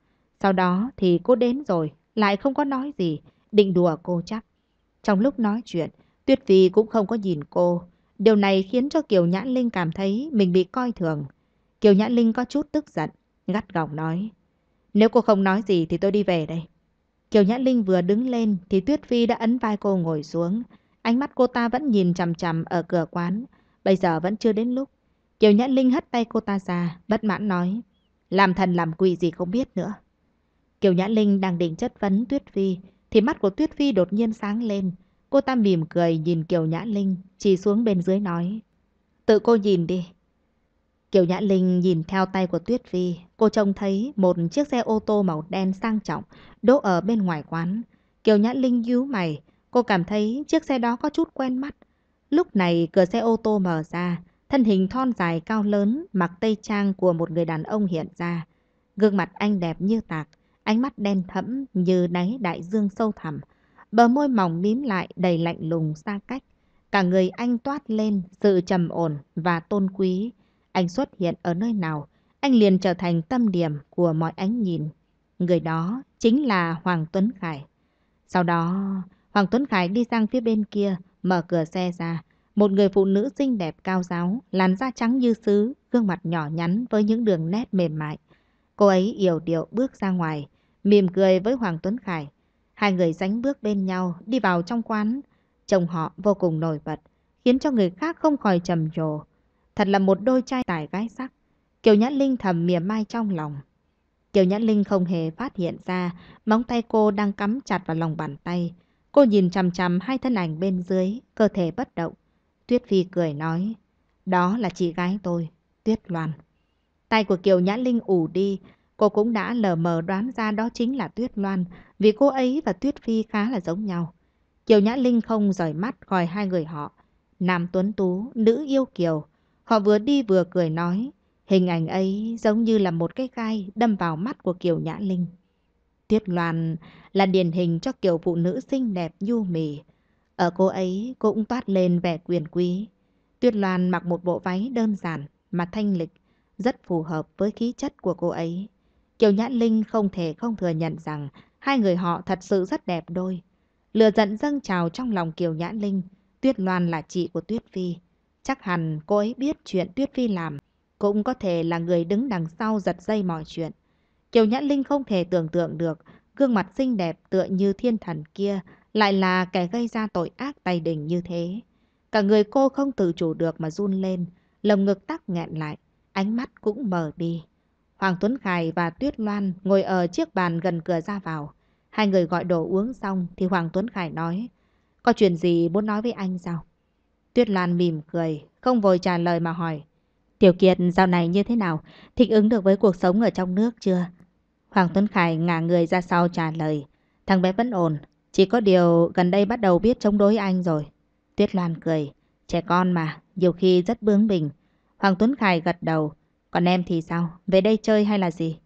Sau đó thì cô đến rồi, lại không có nói gì, định đùa cô chắc. Trong lúc nói chuyện, Tuyết Phi cũng không có nhìn cô. Điều này khiến cho Kiều Nhãn Linh cảm thấy mình bị coi thường. Kiều Nhãn Linh có chút tức giận, gắt gỏng nói. Nếu cô không nói gì thì tôi đi về đây. Kiều Nhãn Linh vừa đứng lên thì Tuyết Phi đã ấn vai cô ngồi xuống. Ánh mắt cô ta vẫn nhìn chằm chằm ở cửa quán. Bây giờ vẫn chưa đến lúc. Kiều Nhãn Linh hất tay cô ta ra, bất mãn nói. Làm thần làm quỷ gì không biết nữa. Kiều Nhã Linh đang định chất vấn Tuyết Phi, thì mắt của Tuyết Phi đột nhiên sáng lên. Cô ta mỉm cười nhìn Kiều Nhã Linh, chỉ xuống bên dưới nói. Tự cô nhìn đi. Kiều Nhã Linh nhìn theo tay của Tuyết Phi, cô trông thấy một chiếc xe ô tô màu đen sang trọng đỗ ở bên ngoài quán. Kiều Nhã Linh nhíu mày, cô cảm thấy chiếc xe đó có chút quen mắt. Lúc này cửa xe ô tô mở ra, Thân hình thon dài cao lớn, mặc tây trang của một người đàn ông hiện ra. Gương mặt anh đẹp như tạc, ánh mắt đen thẫm như đáy đại dương sâu thẳm. Bờ môi mỏng mím lại đầy lạnh lùng xa cách. Cả người anh toát lên sự trầm ổn và tôn quý. Anh xuất hiện ở nơi nào, anh liền trở thành tâm điểm của mọi ánh nhìn. Người đó chính là Hoàng Tuấn Khải. Sau đó, Hoàng Tuấn Khải đi sang phía bên kia, mở cửa xe ra. Một người phụ nữ xinh đẹp cao giáo, làn da trắng như sứ, gương mặt nhỏ nhắn với những đường nét mềm mại. Cô ấy yểu điệu bước ra ngoài, mỉm cười với Hoàng Tuấn Khải. Hai người dánh bước bên nhau, đi vào trong quán. Chồng họ vô cùng nổi bật, khiến cho người khác không khỏi trầm trồ. Thật là một đôi trai tài gái sắc. Kiều Nhã Linh thầm mỉa mai trong lòng. Kiều Nhã Linh không hề phát hiện ra móng tay cô đang cắm chặt vào lòng bàn tay. Cô nhìn chằm chằm hai thân ảnh bên dưới, cơ thể bất động. Tuyết Phi cười nói, đó là chị gái tôi, Tuyết Loan. Tay của Kiều Nhã Linh ủ đi, cô cũng đã lờ mờ đoán ra đó chính là Tuyết Loan, vì cô ấy và Tuyết Phi khá là giống nhau. Kiều Nhã Linh không rời mắt khỏi hai người họ, nam tuấn tú, nữ yêu Kiều. Họ vừa đi vừa cười nói, hình ảnh ấy giống như là một cái gai đâm vào mắt của Kiều Nhã Linh. Tuyết Loan là điển hình cho kiểu phụ nữ xinh đẹp nhu mì, ở cô ấy cũng toát lên vẻ quyền quý. Tuyết Loan mặc một bộ váy đơn giản mà thanh lịch, rất phù hợp với khí chất của cô ấy. Kiều Nhã Linh không thể không thừa nhận rằng hai người họ thật sự rất đẹp đôi. Lừa giận dâng trào trong lòng Kiều Nhã Linh, Tuyết Loan là chị của Tuyết Phi. Chắc hẳn cô ấy biết chuyện Tuyết Phi làm, cũng có thể là người đứng đằng sau giật dây mọi chuyện. Kiều Nhã Linh không thể tưởng tượng được gương mặt xinh đẹp tựa như thiên thần kia lại là kẻ gây ra tội ác tay đình như thế. Cả người cô không tự chủ được mà run lên, lồng ngực tắc nghẹn lại, ánh mắt cũng mờ đi. Hoàng Tuấn Khải và Tuyết Loan ngồi ở chiếc bàn gần cửa ra vào. Hai người gọi đồ uống xong thì Hoàng Tuấn Khải nói, có chuyện gì muốn nói với anh sao? Tuyết Loan mỉm cười, không vội trả lời mà hỏi, Tiểu Kiệt dạo này như thế nào, thích ứng được với cuộc sống ở trong nước chưa? Hoàng Tuấn Khải ngả người ra sau trả lời, thằng bé vẫn ổn, chỉ có điều gần đây bắt đầu biết chống đối anh rồi. Tuyết Loan cười. Trẻ con mà, nhiều khi rất bướng bỉnh. Hoàng Tuấn Khải gật đầu. Còn em thì sao? Về đây chơi hay là gì?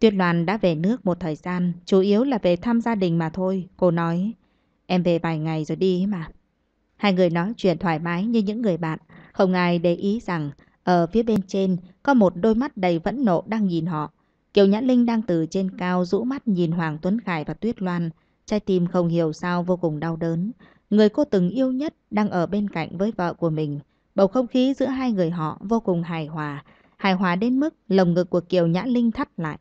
Tuyết Loan đã về nước một thời gian, chủ yếu là về thăm gia đình mà thôi. Cô nói, em về vài ngày rồi đi mà. Hai người nói chuyện thoải mái như những người bạn. Không ai để ý rằng ở phía bên trên có một đôi mắt đầy vẫn nộ đang nhìn họ. Kiều Nhã Linh đang từ trên cao rũ mắt nhìn Hoàng Tuấn Khải và Tuyết Loan. Trái tim không hiểu sao vô cùng đau đớn. Người cô từng yêu nhất đang ở bên cạnh với vợ của mình. Bầu không khí giữa hai người họ vô cùng hài hòa. Hài hòa đến mức lồng ngực của Kiều Nhã Linh thắt lại.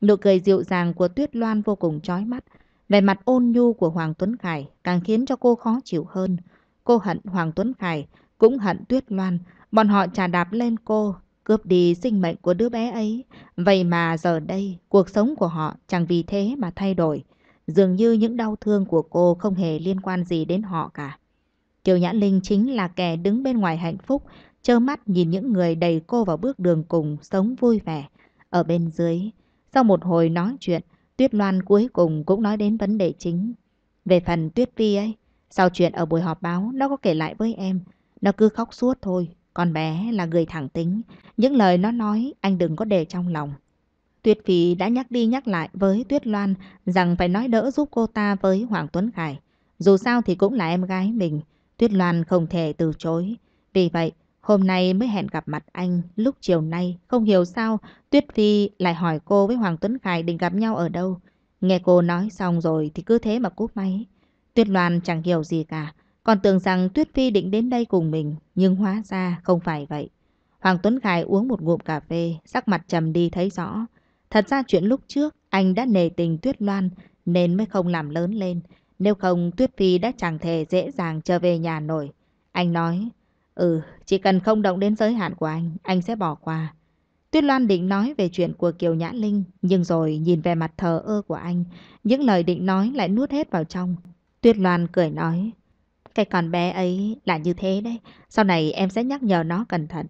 Nụ cười dịu dàng của Tuyết Loan vô cùng chói mắt. Về mặt ôn nhu của Hoàng Tuấn Khải càng khiến cho cô khó chịu hơn. Cô hận Hoàng Tuấn Khải, cũng hận Tuyết Loan. Bọn họ trà đạp lên cô, cướp đi sinh mệnh của đứa bé ấy. Vậy mà giờ đây, cuộc sống của họ chẳng vì thế mà thay đổi. Dường như những đau thương của cô không hề liên quan gì đến họ cả. Kiều Nhã Linh chính là kẻ đứng bên ngoài hạnh phúc, trơ mắt nhìn những người đầy cô vào bước đường cùng sống vui vẻ. Ở bên dưới, sau một hồi nói chuyện, Tuyết Loan cuối cùng cũng nói đến vấn đề chính. Về phần Tuyết Vi ấy, sau chuyện ở buổi họp báo, nó có kể lại với em. Nó cứ khóc suốt thôi, con bé là người thẳng tính. Những lời nó nói, anh đừng có để trong lòng. Tuyết Phi đã nhắc đi nhắc lại với Tuyết Loan rằng phải nói đỡ giúp cô ta với Hoàng Tuấn Khải. Dù sao thì cũng là em gái mình, Tuyết Loan không thể từ chối. Vì vậy, hôm nay mới hẹn gặp mặt anh lúc chiều nay. Không hiểu sao, Tuyết Phi lại hỏi cô với Hoàng Tuấn Khải định gặp nhau ở đâu. Nghe cô nói xong rồi thì cứ thế mà cúp máy. Tuyết Loan chẳng hiểu gì cả, còn tưởng rằng Tuyết Phi định đến đây cùng mình, nhưng hóa ra không phải vậy. Hoàng Tuấn Khải uống một ngụm cà phê, sắc mặt trầm đi thấy rõ. Thật ra chuyện lúc trước, anh đã nề tình Tuyết Loan nên mới không làm lớn lên. Nếu không, Tuyết Phi đã chẳng thể dễ dàng trở về nhà nổi. Anh nói, ừ, chỉ cần không động đến giới hạn của anh, anh sẽ bỏ qua. Tuyết Loan định nói về chuyện của Kiều Nhã Linh, nhưng rồi nhìn về mặt thờ ơ của anh, những lời định nói lại nuốt hết vào trong. Tuyết Loan cười nói, cái con bé ấy là như thế đấy, sau này em sẽ nhắc nhở nó cẩn thận.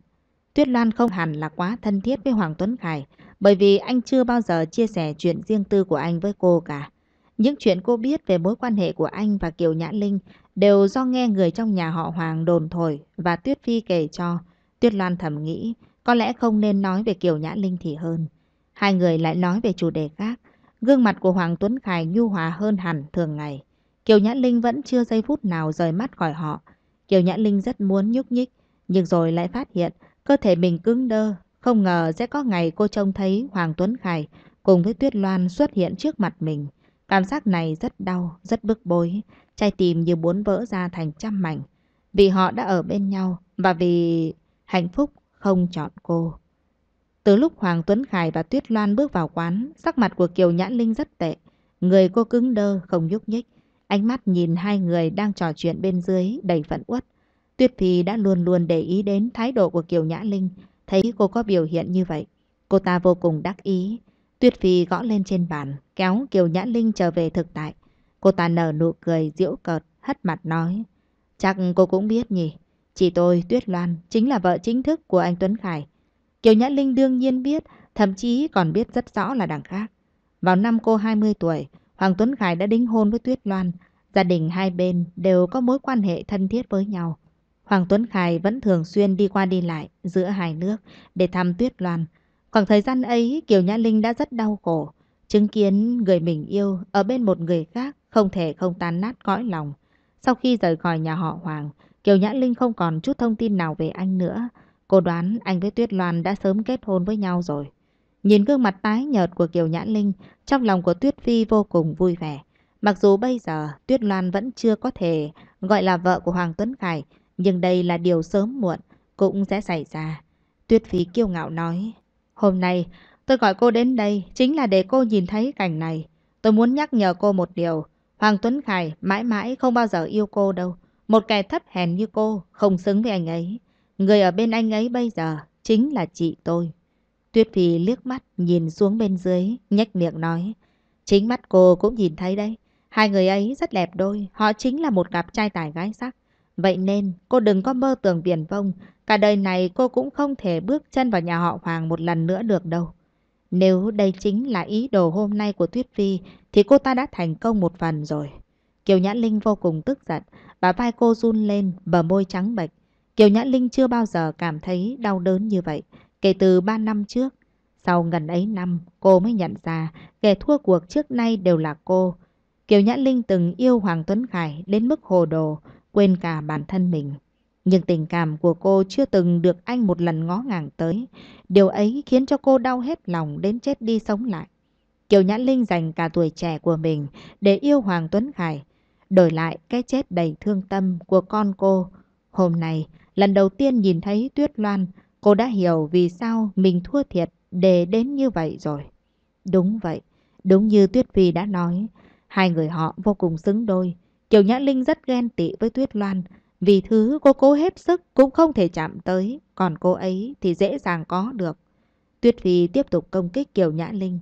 Tuyết Loan không hẳn là quá thân thiết với Hoàng Tuấn Khải, bởi vì anh chưa bao giờ chia sẻ chuyện riêng tư của anh với cô cả. Những chuyện cô biết về mối quan hệ của anh và Kiều Nhã Linh đều do nghe người trong nhà họ Hoàng đồn thổi và Tuyết Phi kể cho. Tuyết Loan thầm nghĩ, có lẽ không nên nói về Kiều Nhã Linh thì hơn. Hai người lại nói về chủ đề khác. Gương mặt của Hoàng Tuấn Khải nhu hòa hơn hẳn thường ngày. Kiều Nhã Linh vẫn chưa giây phút nào rời mắt khỏi họ. Kiều Nhã Linh rất muốn nhúc nhích, nhưng rồi lại phát hiện cơ thể mình cứng đơ không ngờ sẽ có ngày cô trông thấy Hoàng Tuấn Khải cùng với Tuyết Loan xuất hiện trước mặt mình. Cảm giác này rất đau, rất bức bối, trái tim như muốn vỡ ra thành trăm mảnh. Vì họ đã ở bên nhau và vì hạnh phúc không chọn cô. Từ lúc Hoàng Tuấn Khải và Tuyết Loan bước vào quán, sắc mặt của Kiều Nhãn Linh rất tệ. Người cô cứng đơ, không nhúc nhích. Ánh mắt nhìn hai người đang trò chuyện bên dưới, đầy phẫn uất. Tuyết Phi đã luôn luôn để ý đến thái độ của Kiều Nhã Linh, Thấy cô có biểu hiện như vậy, cô ta vô cùng đắc ý. Tuyết Phi gõ lên trên bàn, kéo Kiều Nhã Linh trở về thực tại. Cô ta nở nụ cười diễu cợt, hất mặt nói. Chắc cô cũng biết nhỉ, Chỉ tôi Tuyết Loan chính là vợ chính thức của anh Tuấn Khải. Kiều Nhã Linh đương nhiên biết, thậm chí còn biết rất rõ là đằng khác. Vào năm cô 20 tuổi, Hoàng Tuấn Khải đã đính hôn với Tuyết Loan. Gia đình hai bên đều có mối quan hệ thân thiết với nhau. Hoàng Tuấn Khải vẫn thường xuyên đi qua đi lại giữa hai nước để thăm Tuyết Loan. Khoảng thời gian ấy, Kiều Nhã Linh đã rất đau khổ. Chứng kiến người mình yêu ở bên một người khác không thể không tan nát cõi lòng. Sau khi rời khỏi nhà họ Hoàng, Kiều Nhã Linh không còn chút thông tin nào về anh nữa. Cô đoán anh với Tuyết Loan đã sớm kết hôn với nhau rồi. Nhìn gương mặt tái nhợt của Kiều Nhã Linh, trong lòng của Tuyết Phi vô cùng vui vẻ. Mặc dù bây giờ Tuyết Loan vẫn chưa có thể gọi là vợ của Hoàng Tuấn Khải, nhưng đây là điều sớm muộn, cũng sẽ xảy ra. Tuyết Phi kiêu ngạo nói, hôm nay tôi gọi cô đến đây chính là để cô nhìn thấy cảnh này. Tôi muốn nhắc nhở cô một điều, Hoàng Tuấn Khải mãi mãi không bao giờ yêu cô đâu. Một kẻ thấp hèn như cô không xứng với anh ấy. Người ở bên anh ấy bây giờ chính là chị tôi. Tuyết Phi liếc mắt nhìn xuống bên dưới, nhếch miệng nói. Chính mắt cô cũng nhìn thấy đấy. Hai người ấy rất đẹp đôi, họ chính là một cặp trai tài gái sắc. Vậy nên cô đừng có mơ tưởng viền vông, cả đời này cô cũng không thể bước chân vào nhà họ Hoàng một lần nữa được đâu. Nếu đây chính là ý đồ hôm nay của Tuyết Phi thì cô ta đã thành công một phần rồi. Kiều Nhã Linh vô cùng tức giận, bà vai cô run lên, bờ môi trắng bệch. Kiều Nhã Linh chưa bao giờ cảm thấy đau đớn như vậy, kể từ 3 năm trước. Sau gần ấy năm, cô mới nhận ra kẻ thua cuộc trước nay đều là cô. Kiều Nhã Linh từng yêu Hoàng Tuấn Khải đến mức hồ đồ, quên cả bản thân mình. Nhưng tình cảm của cô chưa từng được anh một lần ngó ngàng tới. Điều ấy khiến cho cô đau hết lòng đến chết đi sống lại. Kiều Nhã Linh dành cả tuổi trẻ của mình để yêu Hoàng Tuấn Khải, đổi lại cái chết đầy thương tâm của con cô. Hôm nay, lần đầu tiên nhìn thấy Tuyết Loan, cô đã hiểu vì sao mình thua thiệt để đến như vậy rồi. Đúng vậy, đúng như Tuyết Phi đã nói, hai người họ vô cùng xứng đôi. Kiều Nhã Linh rất ghen tị với Tuyết Loan, vì thứ cô cố hết sức cũng không thể chạm tới, còn cô ấy thì dễ dàng có được. Tuyết Phi tiếp tục công kích Kiều Nhã Linh.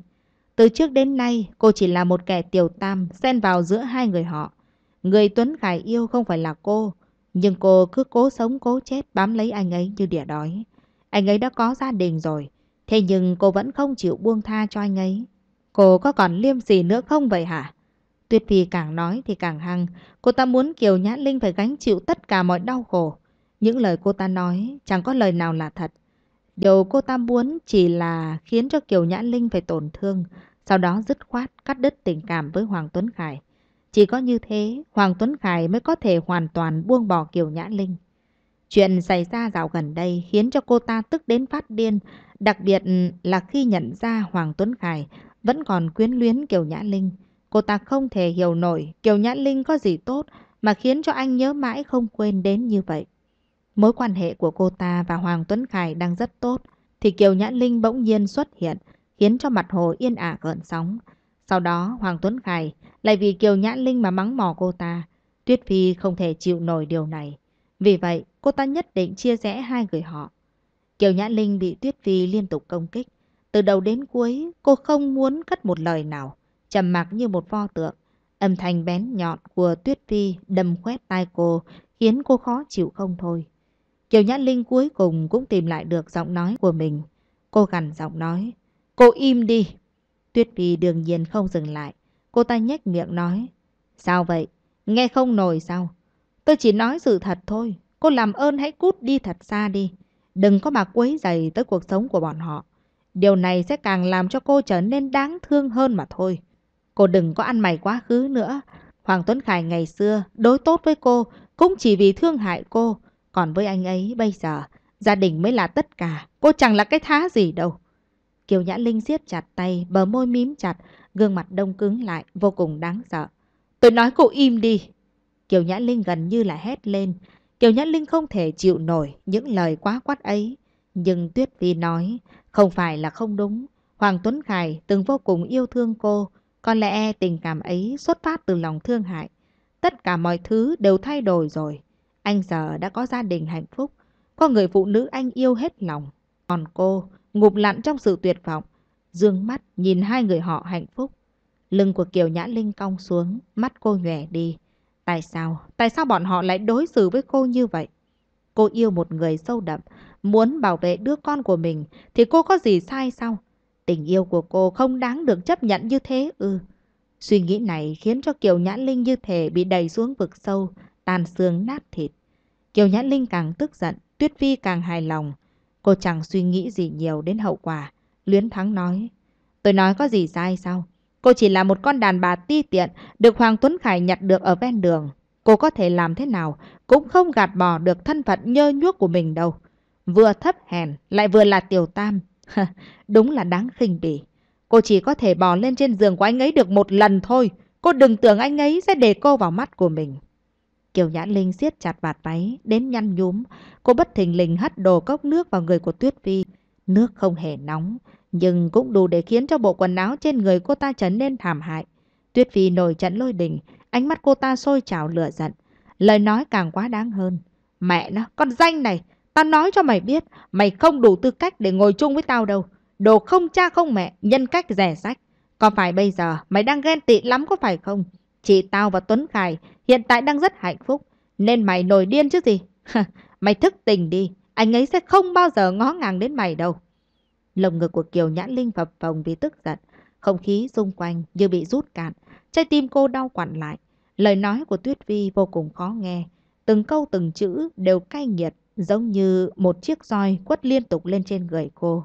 Từ trước đến nay, cô chỉ là một kẻ tiểu tam xen vào giữa hai người họ. Người Tuấn Khải yêu không phải là cô, nhưng cô cứ cố sống cố chết bám lấy anh ấy như đỉa đói. Anh ấy đã có gia đình rồi, thế nhưng cô vẫn không chịu buông tha cho anh ấy. Cô có còn liêm sỉ nữa không vậy hả? Tuyết Phi càng nói thì càng hăng. Cô ta muốn Kiều Nhã Linh phải gánh chịu tất cả mọi đau khổ. Những lời cô ta nói chẳng có lời nào là thật. Điều cô ta muốn chỉ là khiến cho Kiều Nhã Linh phải tổn thương, sau đó dứt khoát cắt đứt tình cảm với Hoàng Tuấn Khải. Chỉ có như thế, Hoàng Tuấn Khải mới có thể hoàn toàn buông bỏ Kiều Nhã Linh. Chuyện xảy ra dạo gần đây khiến cho cô ta tức đến phát điên, đặc biệt là khi nhận ra Hoàng Tuấn Khải vẫn còn quyến luyến Kiều Nhã Linh. Cô ta không thể hiểu nổi Kiều Nhã Linh có gì tốt mà khiến cho anh nhớ mãi không quên đến như vậy. Mối quan hệ của cô ta và Hoàng Tuấn Khải đang rất tốt, thì Kiều Nhã Linh bỗng nhiên xuất hiện, khiến cho mặt hồ yên ả gợn sóng. Sau đó, Hoàng Tuấn Khải lại vì Kiều Nhã Linh mà mắng mỏ cô ta. Tuyết Phi không thể chịu nổi điều này. Vì vậy, cô ta nhất định chia rẽ hai người họ. Kiều Nhã Linh bị Tuyết Phi liên tục công kích. Từ đầu đến cuối, cô không muốn cất một lời nào trầm mặc như một pho tượng. Âm thanh bén nhọn của Tuyết Phi đâm khoét tai cô, khiến cô khó chịu không thôi. Kiều Nhã Linh cuối cùng cũng tìm lại được giọng nói của mình. Cô gằn giọng nói, cô im đi. Tuyết Phi đương nhiên không dừng lại. Cô ta nhếch miệng nói, sao vậy? Nghe không nổi sao? Tôi chỉ nói sự thật thôi. Cô làm ơn hãy cút đi thật xa đi. Đừng có mà quấy dày tới cuộc sống của bọn họ. Điều này sẽ càng làm cho cô trở nên đáng thương hơn mà thôi. Cô đừng có ăn mày quá khứ nữa. Hoàng Tuấn Khải ngày xưa đối tốt với cô cũng chỉ vì thương hại cô. Còn với anh ấy bây giờ, gia đình mới là tất cả. Cô chẳng là cái thá gì đâu. Kiều Nhã Linh siết chặt tay, bờ môi mím chặt, gương mặt đông cứng lại, vô cùng đáng sợ. Tôi nói cô im đi. Kiều Nhã Linh gần như là hét lên. Kiều Nhã Linh không thể chịu nổi những lời quá quát ấy. Nhưng Tuyết Vi nói, không phải là không đúng. Hoàng Tuấn Khải từng vô cùng yêu thương cô, có lẽ tình cảm ấy xuất phát từ lòng thương hại. Tất cả mọi thứ đều thay đổi rồi. Anh giờ đã có gia đình hạnh phúc, có người phụ nữ anh yêu hết lòng. Còn cô, ngụp lặn trong sự tuyệt vọng, dương mắt nhìn hai người họ hạnh phúc. Lưng của Kiều Nhã Linh cong xuống, mắt cô nhòe đi. Tại sao? Tại sao bọn họ lại đối xử với cô như vậy? Cô yêu một người sâu đậm, muốn bảo vệ đứa con của mình thì cô có gì sai sao? Tình yêu của cô không đáng được chấp nhận như thế ư. Ừ. Suy nghĩ này khiến cho Kiều Nhã Linh như thể bị đẩy xuống vực sâu, tàn xương nát thịt. Kiều Nhã Linh càng tức giận, Tuyết Vi càng hài lòng. Cô chẳng suy nghĩ gì nhiều đến hậu quả. Luyến Thắng nói, tôi nói có gì sai sao? Cô chỉ là một con đàn bà ti tiện được Hoàng Tuấn Khải nhặt được ở ven đường. Cô có thể làm thế nào cũng không gạt bỏ được thân phận nhơ nhuốc của mình đâu. Vừa thấp hèn, lại vừa là tiểu tam. Đúng là đáng khinh bỉ. Cô chỉ có thể bò lên trên giường của anh ấy được một lần thôi. Cô đừng tưởng anh ấy sẽ để cô vào mắt của mình. Kiều Nhã Linh siết chặt vạt váy, đến nhăn nhúm. Cô bất thình lình hất đồ cốc nước vào người của Tuyết Phi. Nước không hề nóng, nhưng cũng đủ để khiến cho bộ quần áo trên người cô ta trở nên thảm hại. Tuyết Phi nổi trận lôi đình, ánh mắt cô ta sôi trào lửa giận. Lời nói càng quá đáng hơn. Mẹ nó, con danh này, Tao nói cho mày biết, mày không đủ tư cách để ngồi chung với tao đâu. Đồ không cha không mẹ, nhân cách rẻ rách. Có phải bây giờ mày đang ghen tị lắm có phải không? Chị tao và Tuấn Khải hiện tại đang rất hạnh phúc. Nên mày nổi điên chứ gì? mày thức tỉnh đi, anh ấy sẽ không bao giờ ngó ngàng đến mày đâu. Lồng ngực của Kiều Nhãn Linh phập phồng vì tức giận. Không khí xung quanh như bị rút cạn. Trái tim cô đau quặn lại. Lời nói của Tuyết Vi vô cùng khó nghe. Từng câu từng chữ đều cay nghiệt giống như một chiếc roi quất liên tục lên trên người cô.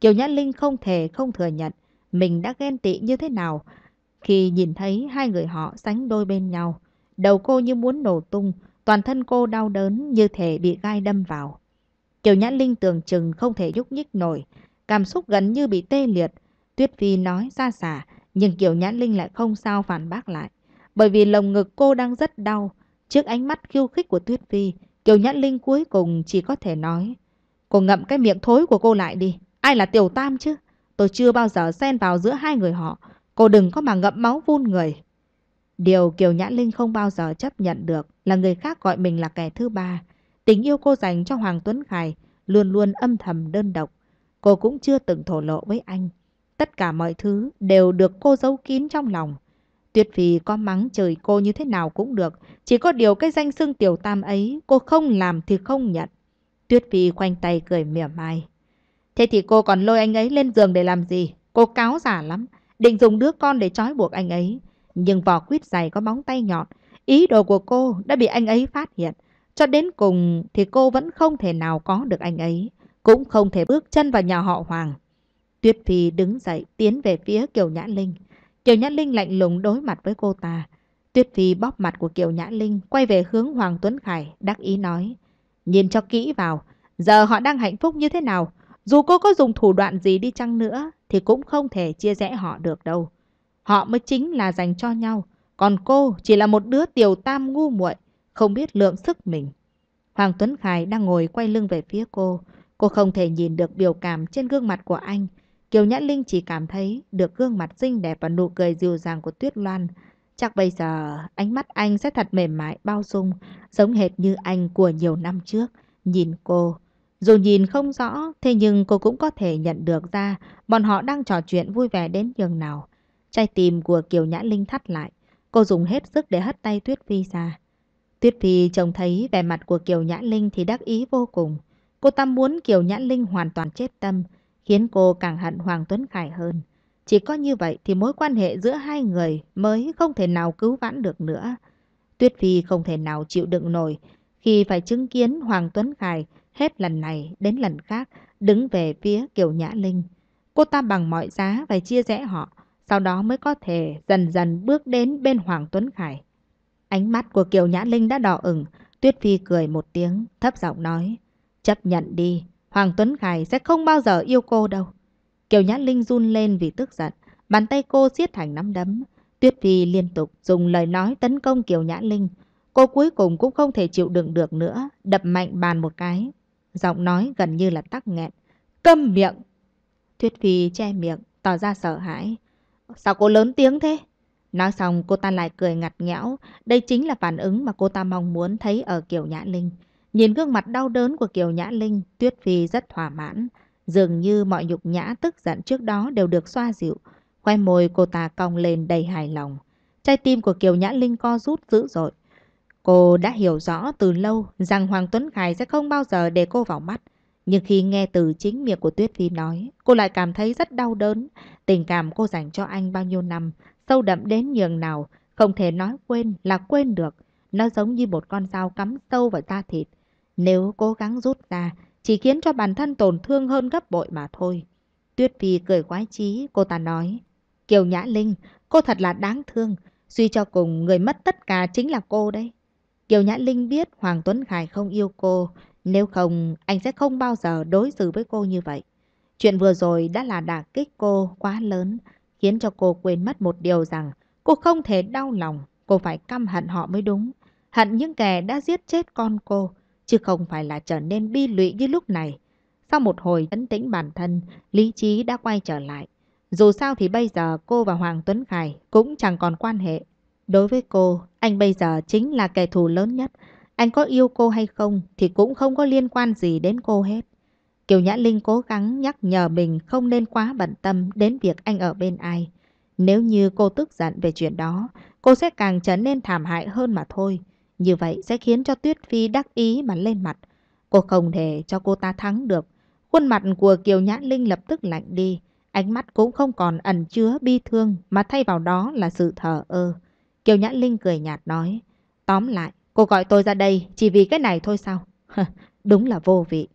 Kiều Nhã Linh không thể không thừa nhận mình đã ghen tị như thế nào khi nhìn thấy hai người họ sánh đôi bên nhau. Đầu cô như muốn nổ tung, toàn thân cô đau đớn như thể bị gai đâm vào. Kiều Nhã Linh tưởng chừng không thể nhúc nhích nổi, cảm xúc gần như bị tê liệt. Tuyết Phi nói xa xả, nhưng Kiều Nhã Linh lại không sao phản bác lại. Bởi vì lồng ngực cô đang rất đau, trước ánh mắt khiêu khích của Tuyết Phi, Kiều Nhã Linh cuối cùng chỉ có thể nói. Cô ngậm cái miệng thối của cô lại đi. Ai là Tiểu Tam chứ? Tôi chưa bao giờ xen vào giữa hai người họ. Cô đừng có mà ngậm máu vun người. Điều Kiều Nhã Linh không bao giờ chấp nhận được là người khác gọi mình là kẻ thứ ba. Tình yêu cô dành cho Hoàng Tuấn Khải luôn luôn âm thầm đơn độc. Cô cũng chưa từng thổ lộ với anh. Tất cả mọi thứ đều được cô giấu kín trong lòng. Tuyết Phi có mắng trời cô như thế nào cũng được, chỉ có điều cái danh xưng tiểu tam ấy cô không làm thì không nhận. Tuyết Phi khoanh tay cười mỉa mai. Thế thì cô còn lôi anh ấy lên giường để làm gì? Cô cáo giả lắm, định dùng đứa con để trói buộc anh ấy. Nhưng vỏ quýt dày có móng tay nhọn, ý đồ của cô đã bị anh ấy phát hiện. Cho đến cùng thì cô vẫn không thể nào có được anh ấy, cũng không thể bước chân vào nhà họ Hoàng. Tuyết Phi đứng dậy tiến về phía Kiều Nhã Linh. Kiều Nhã Linh lạnh lùng đối mặt với cô ta. Tuyết Phi bóp mặt của Kiều Nhã Linh, quay về hướng Hoàng Tuấn Khải, đắc ý nói. Nhìn cho kỹ vào, giờ họ đang hạnh phúc như thế nào? Dù cô có dùng thủ đoạn gì đi chăng nữa, thì cũng không thể chia rẽ họ được đâu. Họ mới chính là dành cho nhau, còn cô chỉ là một đứa tiểu tam ngu muội, không biết lượng sức mình. Hoàng Tuấn Khải đang ngồi quay lưng về phía cô. Cô không thể nhìn được biểu cảm trên gương mặt của anh, Kiều Nhã Linh chỉ cảm thấy được gương mặt xinh đẹp và nụ cười dịu dàng của Tuyết Loan. Chắc bây giờ ánh mắt anh sẽ thật mềm mại bao dung, giống hệt như anh của nhiều năm trước. Nhìn cô, dù nhìn không rõ, thế nhưng cô cũng có thể nhận được ra bọn họ đang trò chuyện vui vẻ đến nhường nào. Trái tim của Kiều Nhã Linh thắt lại, cô dùng hết sức để hất tay Tuyết Phi ra. Tuyết Phi trông thấy vẻ mặt của Kiều Nhã Linh thì đắc ý vô cùng. Cô ta muốn Kiều Nhã Linh hoàn toàn chết tâm khiến cô càng hận Hoàng Tuấn Khải hơn. Chỉ có như vậy thì mối quan hệ giữa hai người mới không thể nào cứu vãn được nữa. Tuyết Phi không thể nào chịu đựng nổi khi phải chứng kiến Hoàng Tuấn Khải hết lần này đến lần khác đứng về phía Kiều Nhã Linh. Cô ta bằng mọi giá phải chia rẽ họ, sau đó mới có thể dần dần bước đến bên Hoàng Tuấn Khải. Ánh mắt của Kiều Nhã Linh đã đỏ ửng, Tuyết Phi cười một tiếng, thấp giọng nói, chấp nhận đi, Hoàng Tuấn Khải sẽ không bao giờ yêu cô đâu. Kiều Nhã Linh run lên vì tức giận. Bàn tay cô siết thành nắm đấm. Tuyết Phi liên tục dùng lời nói tấn công Kiều Nhã Linh. Cô cuối cùng cũng không thể chịu đựng được nữa. Đập mạnh bàn một cái. Giọng nói gần như là tắc nghẹn. Câm miệng! Tuyết Phi che miệng, tỏ ra sợ hãi. Sao cô lớn tiếng thế? Nói xong cô ta lại cười ngặt nghẽo. Đây chính là phản ứng mà cô ta mong muốn thấy ở Kiều Nhã Linh. Nhìn gương mặt đau đớn của Kiều Nhã Linh, Tuyết Phi rất thỏa mãn. Dường như mọi nhục nhã tức giận trước đó đều được xoa dịu. Khoe môi cô ta cong lên đầy hài lòng. Trái tim của Kiều Nhã Linh co rút dữ dội. Cô đã hiểu rõ từ lâu rằng Hoàng Tuấn Khải sẽ không bao giờ để cô vào mắt. Nhưng khi nghe từ chính miệng của Tuyết Phi nói, cô lại cảm thấy rất đau đớn. Tình cảm cô dành cho anh bao nhiêu năm, sâu đậm đến nhường nào, không thể nói quên là quên được. Nó giống như một con dao cắm sâu vào da thịt nếu cố gắng rút ra, chỉ khiến cho bản thân tổn thương hơn gấp bội mà thôi. Tuyết Phi cười quái trí, cô ta nói. Kiều Nhã Linh, cô thật là đáng thương. Suy cho cùng, người mất tất cả chính là cô đấy. Kiều Nhã Linh biết Hoàng Tuấn Khải không yêu cô. Nếu không, anh sẽ không bao giờ đối xử với cô như vậy. Chuyện vừa rồi đã là đả kích cô quá lớn, khiến cho cô quên mất một điều rằng cô không thể đau lòng, cô phải căm hận họ mới đúng. Hận những kẻ đã giết chết con cô, chứ không phải là trở nên bi lụy như lúc này. Sau một hồi tấn tĩnh bản thân, lý trí đã quay trở lại. Dù sao thì bây giờ cô và Hoàng Tuấn Khải cũng chẳng còn quan hệ. Đối với cô, anh bây giờ chính là kẻ thù lớn nhất. Anh có yêu cô hay không thì cũng không có liên quan gì đến cô hết. Kiều Nhã Linh cố gắng nhắc nhở mình không nên quá bận tâm đến việc anh ở bên ai. Nếu như cô tức giận về chuyện đó, cô sẽ càng trở nên thảm hại hơn mà thôi. Như vậy sẽ khiến cho Tuyết Phi đắc ý mà lên mặt. Cô không thể cho cô ta thắng được. Khuôn mặt của Kiều Nhã Linh lập tức lạnh đi. Ánh mắt cũng không còn ẩn chứa bi thương mà thay vào đó là sự thờ ơ. Kiều Nhã Linh cười nhạt nói. Tóm lại, cô gọi tôi ra đây chỉ vì cái này thôi sao? Đúng là vô vị.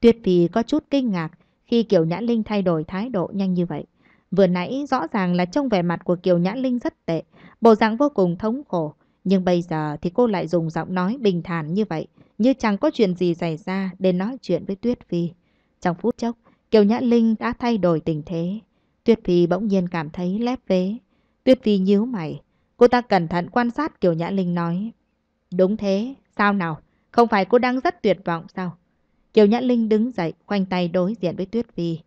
Tuyết Phi có chút kinh ngạc khi Kiều Nhã Linh thay đổi thái độ nhanh như vậy. Vừa nãy rõ ràng là trông vẻ mặt của Kiều Nhã Linh rất tệ, bộ dạng vô cùng thống khổ. Nhưng bây giờ thì cô lại dùng giọng nói bình thản như vậy, như chẳng có chuyện gì xảy ra để nói chuyện với Tuyết Phi. Trong phút chốc, Kiều Nhã Linh đã thay đổi tình thế. Tuyết Phi bỗng nhiên cảm thấy lép vế. Tuyết Phi nhíu mày. Cô ta cẩn thận quan sát Kiều Nhã Linh nói. Đúng thế, sao nào? Không phải cô đang rất tuyệt vọng sao? Kiều Nhã Linh đứng dậy, khoanh tay đối diện với Tuyết Phi.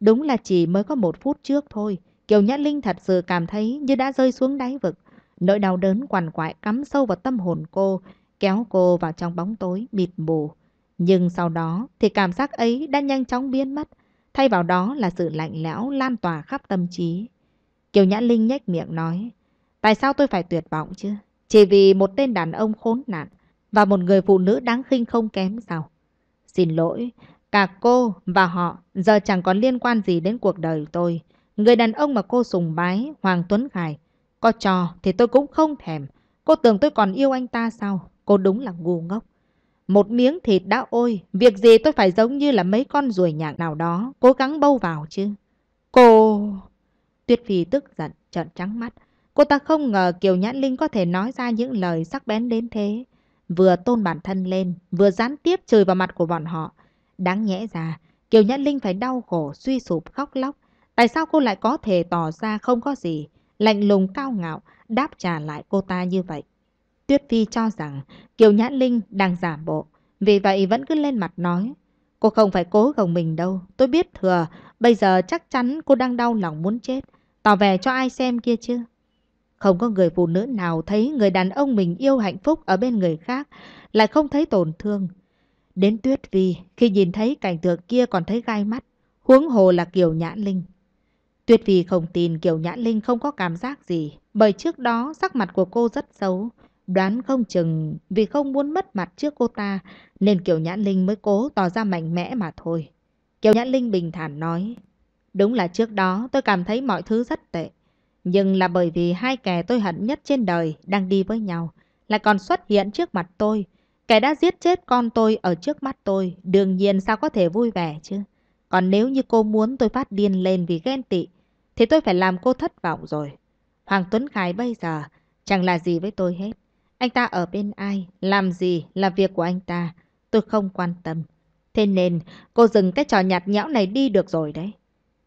Đúng là chỉ mới có một phút trước thôi. Kiều Nhã Linh thật sự cảm thấy như đã rơi xuống đáy vực. Nỗi đau đớn quằn quại cắm sâu vào tâm hồn cô, kéo cô vào trong bóng tối mịt mù. Nhưng sau đó thì cảm giác ấy đã nhanh chóng biến mất, thay vào đó là sự lạnh lẽo lan tỏa khắp tâm trí. Kiều Nhã Linh nhếch miệng nói, tại sao tôi phải tuyệt vọng chứ? Chỉ vì một tên đàn ông khốn nạn và một người phụ nữ đáng khinh không kém sao? Xin lỗi, cả cô và họ giờ chẳng còn liên quan gì đến cuộc đời tôi. Người đàn ông mà cô sùng bái, Hoàng Tuấn Khải, có trò thì tôi cũng không thèm. Cô tưởng tôi còn yêu anh ta sao? Cô đúng là ngu ngốc. Một miếng thịt đã ôi, việc gì tôi phải giống như là mấy con ruồi nhạc nào đó, cố gắng bâu vào chứ. Cô... Tuyết Phi tức giận, trợn trắng mắt. Cô ta không ngờ Kiều Nhãn Linh có thể nói ra những lời sắc bén đến thế. Vừa tôn bản thân lên, vừa gián tiếp chửi vào mặt của bọn họ. Đáng nhẽ ra, Kiều Nhãn Linh phải đau khổ, suy sụp, khóc lóc. Tại sao cô lại có thể tỏ ra không có gì? lạnh lùng cao ngạo, đáp trả lại cô ta như vậy. Tuyết Phi cho rằng Kiều Nhã Linh đang giả bộ, vì vậy vẫn cứ lên mặt nói. Cô không phải cố gồng mình đâu, tôi biết thừa, bây giờ chắc chắn cô đang đau lòng muốn chết, tỏ vẻ cho ai xem kia chứ. Không có người phụ nữ nào thấy người đàn ông mình yêu hạnh phúc ở bên người khác, lại không thấy tổn thương. Đến Tuyết Vi, khi nhìn thấy cảnh tượng kia còn thấy gai mắt, huống hồ là Kiều Nhã Linh tuyệt vì không tin kiểu Nhã Linh không có cảm giác gì, bởi trước đó sắc mặt của cô rất xấu. Đoán không chừng vì không muốn mất mặt trước cô ta, nên kiểu Nhã Linh mới cố tỏ ra mạnh mẽ mà thôi. kiểu Nhã Linh bình thản nói, đúng là trước đó tôi cảm thấy mọi thứ rất tệ. Nhưng là bởi vì hai kẻ tôi hận nhất trên đời đang đi với nhau, lại còn xuất hiện trước mặt tôi. Kẻ đã giết chết con tôi ở trước mắt tôi, đương nhiên sao có thể vui vẻ chứ. Còn nếu như cô muốn tôi phát điên lên vì ghen tị, thì tôi phải làm cô thất vọng rồi. Hoàng Tuấn Khải bây giờ chẳng là gì với tôi hết. Anh ta ở bên ai, làm gì là việc của anh ta. Tôi không quan tâm. Thế nên cô dừng cái trò nhạt nhẽo này đi được rồi đấy.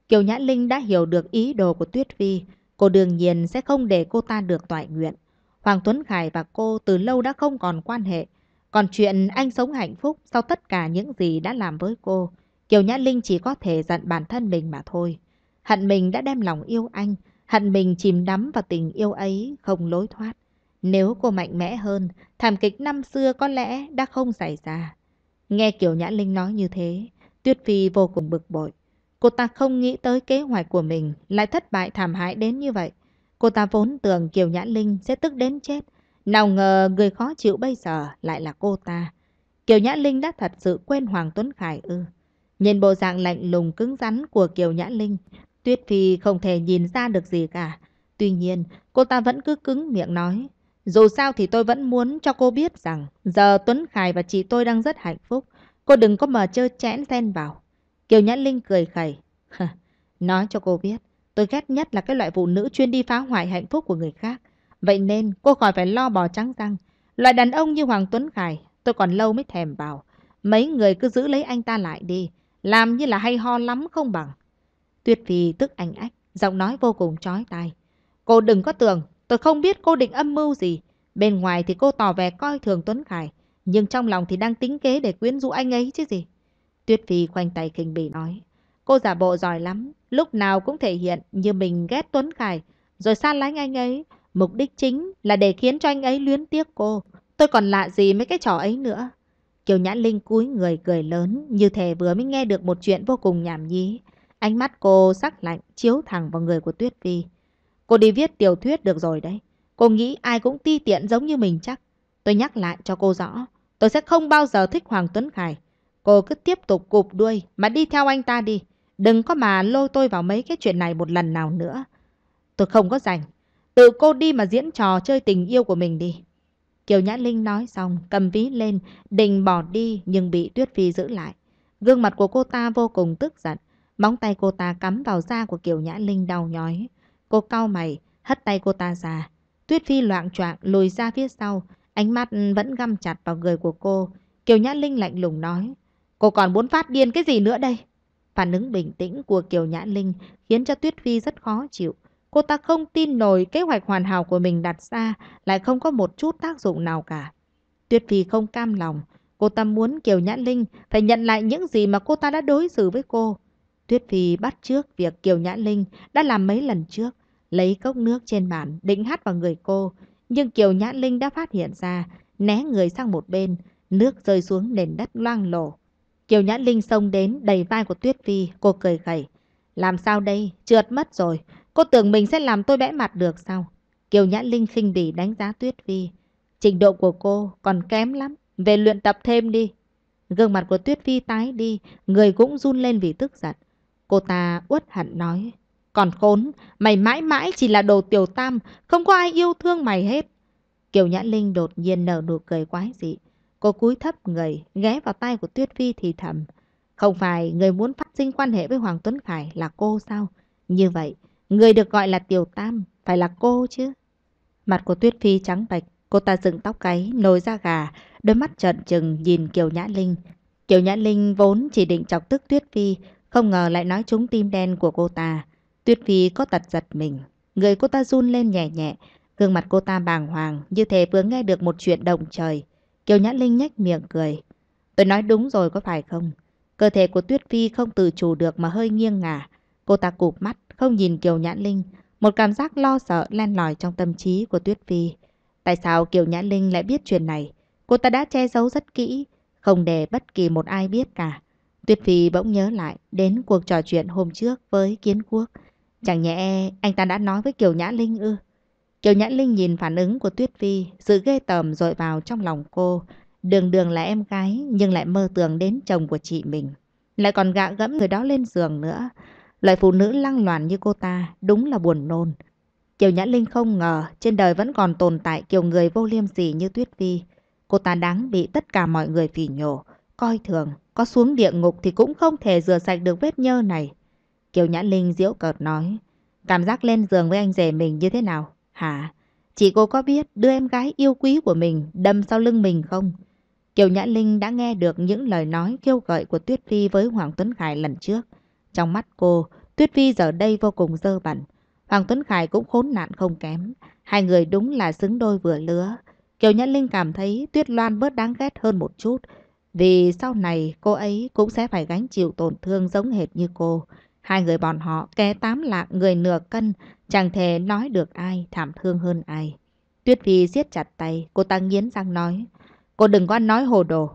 Kiều Nhã Linh đã hiểu được ý đồ của Tuyết Vi Cô đương nhiên sẽ không để cô ta được toại nguyện. Hoàng Tuấn Khải và cô từ lâu đã không còn quan hệ. Còn chuyện anh sống hạnh phúc sau tất cả những gì đã làm với cô, Kiều Nhã Linh chỉ có thể giận bản thân mình mà thôi. Hận mình đã đem lòng yêu anh, hận mình chìm đắm vào tình yêu ấy không lối thoát. Nếu cô mạnh mẽ hơn, thảm kịch năm xưa có lẽ đã không xảy ra. Nghe Kiều Nhã Linh nói như thế, Tuyết Phi vô cùng bực bội. Cô ta không nghĩ tới kế hoạch của mình lại thất bại thảm hại đến như vậy. Cô ta vốn tưởng Kiều Nhã Linh sẽ tức đến chết. Nào ngờ người khó chịu bây giờ lại là cô ta. Kiều Nhã Linh đã thật sự quên Hoàng Tuấn Khải ư. Nhìn bộ dạng lạnh lùng cứng rắn của Kiều Nhã Linh, Tuyết Phi không thể nhìn ra được gì cả. Tuy nhiên, cô ta vẫn cứ cứng miệng nói. Dù sao thì tôi vẫn muốn cho cô biết rằng giờ Tuấn Khải và chị tôi đang rất hạnh phúc. Cô đừng có mờ chơi chẽn xen vào. Kiều Nhã Linh cười khẩy. nói cho cô biết, tôi ghét nhất là cái loại phụ nữ chuyên đi phá hoại hạnh phúc của người khác. Vậy nên cô khỏi phải lo bò trắng răng. Loại đàn ông như Hoàng Tuấn Khải, tôi còn lâu mới thèm vào. Mấy người cứ giữ lấy anh ta lại đi. Làm như là hay ho lắm không bằng. Tuyết Phi tức anh ách, giọng nói vô cùng chói tai. Cô đừng có tưởng, tôi không biết cô định âm mưu gì. Bên ngoài thì cô tỏ vẻ coi thường Tuấn Khải, nhưng trong lòng thì đang tính kế để quyến rũ anh ấy chứ gì. Tuyết Phi khoanh tay khinh bỉ nói. Cô giả bộ giỏi lắm, lúc nào cũng thể hiện như mình ghét Tuấn Khải, rồi xa lánh anh ấy. Mục đích chính là để khiến cho anh ấy luyến tiếc cô. Tôi còn lạ gì mấy cái trò ấy nữa. Kiều Nhã Linh cúi người cười lớn, như thể vừa mới nghe được một chuyện vô cùng nhảm nhí. Ánh mắt cô sắc lạnh chiếu thẳng vào người của Tuyết Vi. Cô đi viết tiểu thuyết được rồi đấy. Cô nghĩ ai cũng ti tiện giống như mình chắc. Tôi nhắc lại cho cô rõ. Tôi sẽ không bao giờ thích Hoàng Tuấn Khải. Cô cứ tiếp tục cụp đuôi mà đi theo anh ta đi. Đừng có mà lôi tôi vào mấy cái chuyện này một lần nào nữa. Tôi không có rảnh. Tự cô đi mà diễn trò chơi tình yêu của mình đi. Kiều Nhã Linh nói xong, cầm ví lên, định bỏ đi nhưng bị Tuyết Phi giữ lại. Gương mặt của cô ta vô cùng tức giận. Móng tay cô ta cắm vào da của Kiều Nhã Linh đau nhói. Cô cau mày, hất tay cô ta ra. Tuyết Phi loạn choạng lùi ra phía sau, ánh mắt vẫn găm chặt vào người của cô. Kiều Nhã Linh lạnh lùng nói, cô còn muốn phát điên cái gì nữa đây? Phản ứng bình tĩnh của Kiều Nhã Linh khiến cho Tuyết Phi rất khó chịu. Cô ta không tin nổi kế hoạch hoàn hảo của mình đặt ra lại không có một chút tác dụng nào cả. Tuyết Phi không cam lòng. Cô ta muốn Kiều Nhã Linh phải nhận lại những gì mà cô ta đã đối xử với cô. Tuyết Phi bắt trước việc Kiều Nhã Linh đã làm mấy lần trước, lấy cốc nước trên bàn định hát vào người cô. Nhưng Kiều Nhã Linh đã phát hiện ra, né người sang một bên, nước rơi xuống nền đất loang lổ. Kiều Nhã Linh xông đến đầy vai của Tuyết Phi, cô cười gầy. Làm sao đây? Trượt mất rồi. Cô tưởng mình sẽ làm tôi bẽ mặt được sao? Kiều Nhã Linh khinh bỉ đánh giá Tuyết Phi. Trình độ của cô còn kém lắm, về luyện tập thêm đi. Gương mặt của Tuyết Phi tái đi, người cũng run lên vì tức giận. Cô ta uất hận nói. Còn khốn, mày mãi mãi chỉ là đồ tiểu tam, không có ai yêu thương mày hết. Kiều Nhã Linh đột nhiên nở nụ cười quái dị. Cô cúi thấp người, ghé vào tay của Tuyết Phi thì thầm. Không phải người muốn phát sinh quan hệ với Hoàng Tuấn Khải là cô sao? Như vậy, người được gọi là Tiểu Tam phải là cô chứ? Mặt của Tuyết Phi trắng bạch, cô ta dựng tóc gáy, nồi ra gà, đôi mắt trợn trừng nhìn Kiều Nhã Linh. Kiều Nhã Linh vốn chỉ định chọc tức Tuyết Phi, không ngờ lại nói trúng tim đen của cô ta. Tuyết Phi có tật giật mình. Người cô ta run lên nhẹ nhẹ. Gương mặt cô ta bàng hoàng như thể vừa nghe được một chuyện động trời. Kiều Nhã Linh nhếch miệng cười. Tôi nói đúng rồi có phải không? Cơ thể của Tuyết Phi không tự chủ được mà hơi nghiêng ngả. Cô ta cụp mắt, không nhìn Kiều Nhã Linh. Một cảm giác lo sợ len lỏi trong tâm trí của Tuyết Phi. Tại sao Kiều Nhã Linh lại biết chuyện này? Cô ta đã che giấu rất kỹ, không để bất kỳ một ai biết cả. Tuyết Phi bỗng nhớ lại đến cuộc trò chuyện hôm trước với Kiến Quốc. Chẳng nhẽ anh ta đã nói với Kiều Nhã Linh ư. Kiều Nhã Linh nhìn phản ứng của Tuyết Phi, sự ghê tởm dội vào trong lòng cô. Đường đường là em gái nhưng lại mơ tưởng đến chồng của chị mình. Lại còn gạ gẫm người đó lên giường nữa. Loại phụ nữ lăng loàn như cô ta đúng là buồn nôn. Kiều Nhã Linh không ngờ trên đời vẫn còn tồn tại kiểu người vô liêm sỉ như Tuyết Phi. Cô ta đáng bị tất cả mọi người phỉ nhổ, coi thường, có xuống địa ngục thì cũng không thể rửa sạch được vết nhơ này. Kiều Nhã Linh diễu cợt nói. Cảm giác lên giường với anh rể mình như thế nào? Hả? Chị cô có biết đưa em gái yêu quý của mình đâm sau lưng mình không? Kiều Nhã Linh đã nghe được những lời nói kêu gợi của Tuyết Phi với Hoàng Tuấn Khải lần trước. Trong mắt cô, Tuyết Phi giờ đây vô cùng dơ bẩn. Hoàng Tuấn Khải cũng khốn nạn không kém. Hai người đúng là xứng đôi vừa lứa. Kiều Nhã Linh cảm thấy Tuyết Loan bớt đáng ghét hơn một chút. Vì sau này cô ấy cũng sẽ phải gánh chịu tổn thương giống hệt như cô. Hai người bọn họ kẻ tám lạng người nửa cân, chẳng thể nói được ai thảm thương hơn ai. Tuyết Phi siết chặt tay, cô ta nghiến răng nói. Cô đừng có nói hồ đồ.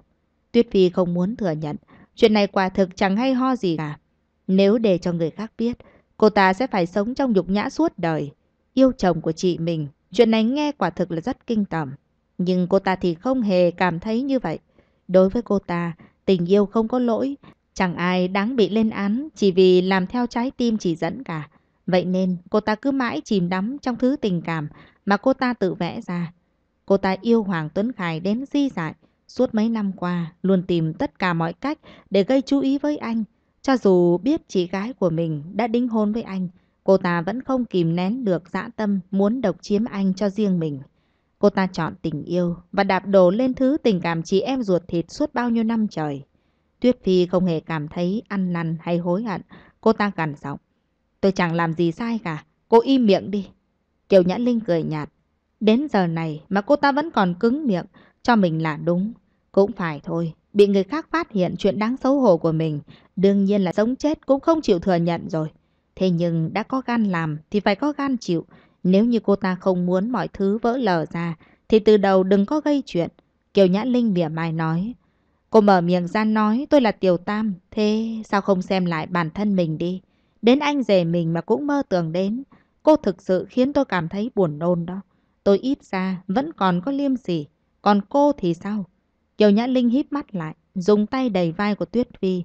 Tuyết Phi không muốn thừa nhận, chuyện này quả thực chẳng hay ho gì cả. Nếu để cho người khác biết, cô ta sẽ phải sống trong nhục nhã suốt đời. Yêu chồng của chị mình, chuyện này nghe quả thực là rất kinh tởm. Nhưng cô ta thì không hề cảm thấy như vậy. Đối với cô ta, tình yêu không có lỗi, chẳng ai đáng bị lên án chỉ vì làm theo trái tim chỉ dẫn cả. Vậy nên cô ta cứ mãi chìm đắm trong thứ tình cảm mà cô ta tự vẽ ra. Cô ta yêu Hoàng Tuấn Khải đến di dại. Suốt mấy năm qua, luôn tìm tất cả mọi cách để gây chú ý với anh. Cho dù biết chị gái của mình đã đính hôn với anh, cô ta vẫn không kìm nén được dã dạ tâm muốn độc chiếm anh cho riêng mình. Cô ta chọn tình yêu và đạp đổ lên thứ tình cảm chị em ruột thịt suốt bao nhiêu năm trời. Tuyết Phi không hề cảm thấy ăn năn hay hối hận. Cô ta gằn giọng. Tôi chẳng làm gì sai cả. Cô im miệng đi. Kiều Nhã Linh cười nhạt. Đến giờ này mà cô ta vẫn còn cứng miệng. Cho mình là đúng. Cũng phải thôi. Bị người khác phát hiện chuyện đáng xấu hổ của mình. Đương nhiên là sống chết cũng không chịu thừa nhận rồi. Thế nhưng đã có gan làm thì phải có gan chịu. Nếu như cô ta không muốn mọi thứ vỡ lở ra, thì từ đầu đừng có gây chuyện. Kiều Nhã Linh mỉa mai nói. Cô mở miệng ra nói tôi là Tiểu Tam, thế sao không xem lại bản thân mình đi? Đến anh rể mình mà cũng mơ tưởng đến. Cô thực sự khiến tôi cảm thấy buồn nôn đó. Tôi ít ra vẫn còn có liêm sỉ, còn cô thì sao? Kiều Nhã Linh híp mắt lại, dùng tay đẩy vai của Tuyết Vi.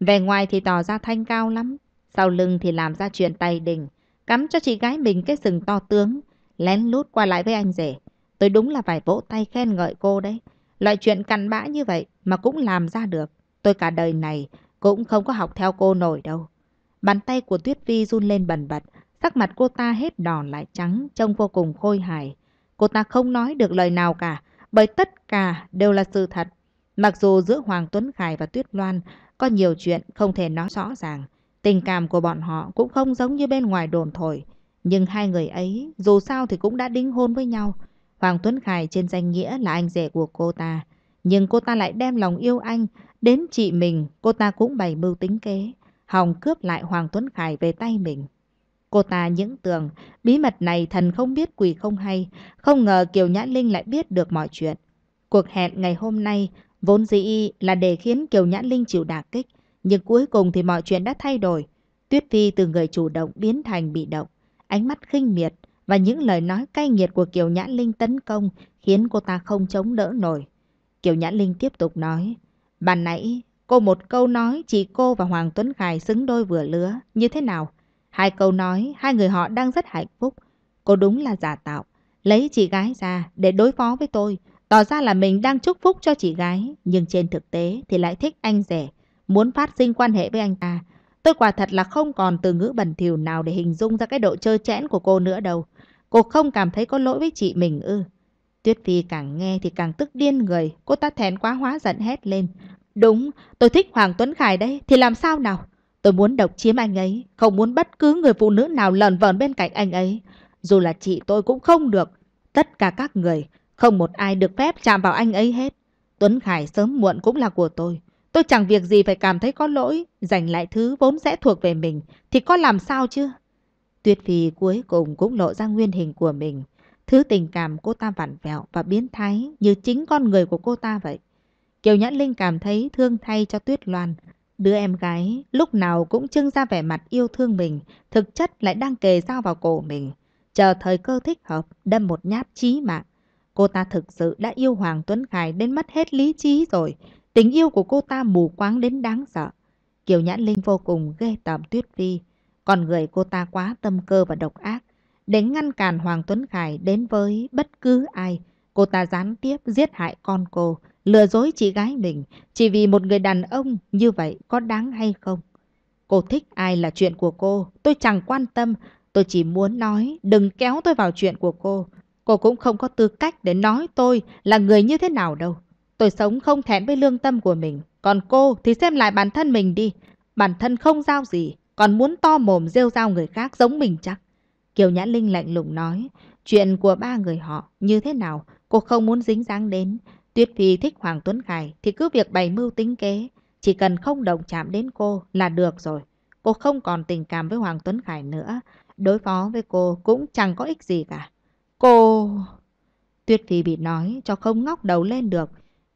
Về ngoài thì tỏ ra thanh cao lắm, sau lưng thì làm ra chuyện tay đình cắm cho chị gái mình cái sừng to tướng, lén lút qua lại với anh rể. Tôi đúng là phải vỗ tay khen ngợi cô đấy. Loại chuyện cặn bã như vậy mà cũng làm ra được. Tôi cả đời này cũng không có học theo cô nổi đâu. Bàn tay của Tuyết Vi run lên bần bật, sắc mặt cô ta hết đỏ lại trắng, trông vô cùng khôi hài. Cô ta không nói được lời nào cả, bởi tất cả đều là sự thật. Mặc dù giữa Hoàng Tuấn Khải và Tuyết Loan có nhiều chuyện không thể nói rõ ràng, Tình cảm của bọn họ cũng không giống như bên ngoài đồn thổi. Nhưng hai người ấy dù sao thì cũng đã đính hôn với nhau. Hoàng Tuấn Khải trên danh nghĩa là anh rể của cô ta. Nhưng cô ta lại đem lòng yêu anh. Đến chị mình cô ta cũng bày mưu tính kế. Hòng cướp lại Hoàng Tuấn Khải về tay mình. Cô ta những tưởng bí mật này thần không biết quỷ không hay. Không ngờ Kiều Nhã Linh lại biết được mọi chuyện. Cuộc hẹn ngày hôm nay vốn dĩ là để khiến Kiều Nhã Linh chịu đả kích. Nhưng cuối cùng thì mọi chuyện đã thay đổi. Tuyết Phi từ người chủ động biến thành bị động. Ánh mắt khinh miệt và những lời nói cay nghiệt của Kiều Nhã Linh tấn công khiến cô ta không chống đỡ nổi. Kiều Nhã Linh tiếp tục nói. Bạn nãy cô một câu nói chỉ cô và Hoàng Tuấn Khải xứng đôi vừa lứa. Như thế nào? Hai câu nói hai người họ đang rất hạnh phúc. Cô đúng là giả tạo. Lấy chị gái ra để đối phó với tôi. Tỏ ra là mình đang chúc phúc cho chị gái. Nhưng trên thực tế thì lại thích anh rẻ muốn phát sinh quan hệ với anh ta. Tôi quả thật là không còn từ ngữ bẩn thỉu nào để hình dung ra cái độ trơ chẽn của cô nữa đâu. Cô không cảm thấy có lỗi với chị mình ư. Tuyết Phi càng nghe thì càng tức điên người, cô ta thèn quá hóa giận hét lên. Đúng, tôi thích Hoàng Tuấn Khải đấy, thì làm sao nào? Tôi muốn độc chiếm anh ấy, không muốn bất cứ người phụ nữ nào lờn vờn bên cạnh anh ấy. Dù là chị tôi cũng không được. Tất cả các người, không một ai được phép chạm vào anh ấy hết. Tuấn Khải sớm muộn cũng là của tôi. Tôi chẳng việc gì phải cảm thấy có lỗi, giành lại thứ vốn sẽ thuộc về mình, thì có làm sao chứ? Tuyết vì cuối cùng cũng lộ ra nguyên hình của mình. Thứ tình cảm cô ta vặn vẹo và biến thái như chính con người của cô ta vậy. Kiều Nhã Linh cảm thấy thương thay cho Tuyết Loan. Đứa em gái lúc nào cũng trưng ra vẻ mặt yêu thương mình, thực chất lại đang kề dao vào cổ mình. Chờ thời cơ thích hợp, đâm một nhát chí mạng. Cô ta thực sự đã yêu Hoàng Tuấn Khải đến mất hết lý trí rồi, Tình yêu của cô ta mù quáng đến đáng sợ. Kiều Nhãn Linh vô cùng ghê tởm Tuyết Phi. Còn người cô ta quá tâm cơ và độc ác. Để ngăn cản Hoàng Tuấn Khải đến với bất cứ ai, cô ta gián tiếp giết hại con cô, lừa dối chị gái mình, chỉ vì một người đàn ông như vậy có đáng hay không. Cô thích ai là chuyện của cô, tôi chẳng quan tâm, tôi chỉ muốn nói đừng kéo tôi vào chuyện của cô. Cô cũng không có tư cách để nói tôi là người như thế nào đâu. Tôi sống không thẹn với lương tâm của mình. Còn cô thì xem lại bản thân mình đi. Bản thân không giao gì, còn muốn to mồm rêu rao người khác giống mình chắc. Kiều Nhã Linh lạnh lùng nói, chuyện của ba người họ như thế nào, cô không muốn dính dáng đến. Tuyết Phi thích Hoàng Tuấn Khải thì cứ việc bày mưu tính kế, chỉ cần không động chạm đến cô là được rồi. Cô không còn tình cảm với Hoàng Tuấn Khải nữa, đối phó với cô cũng chẳng có ích gì cả. Cô... Tuyết Phi bị nói cho không ngóc đầu lên được,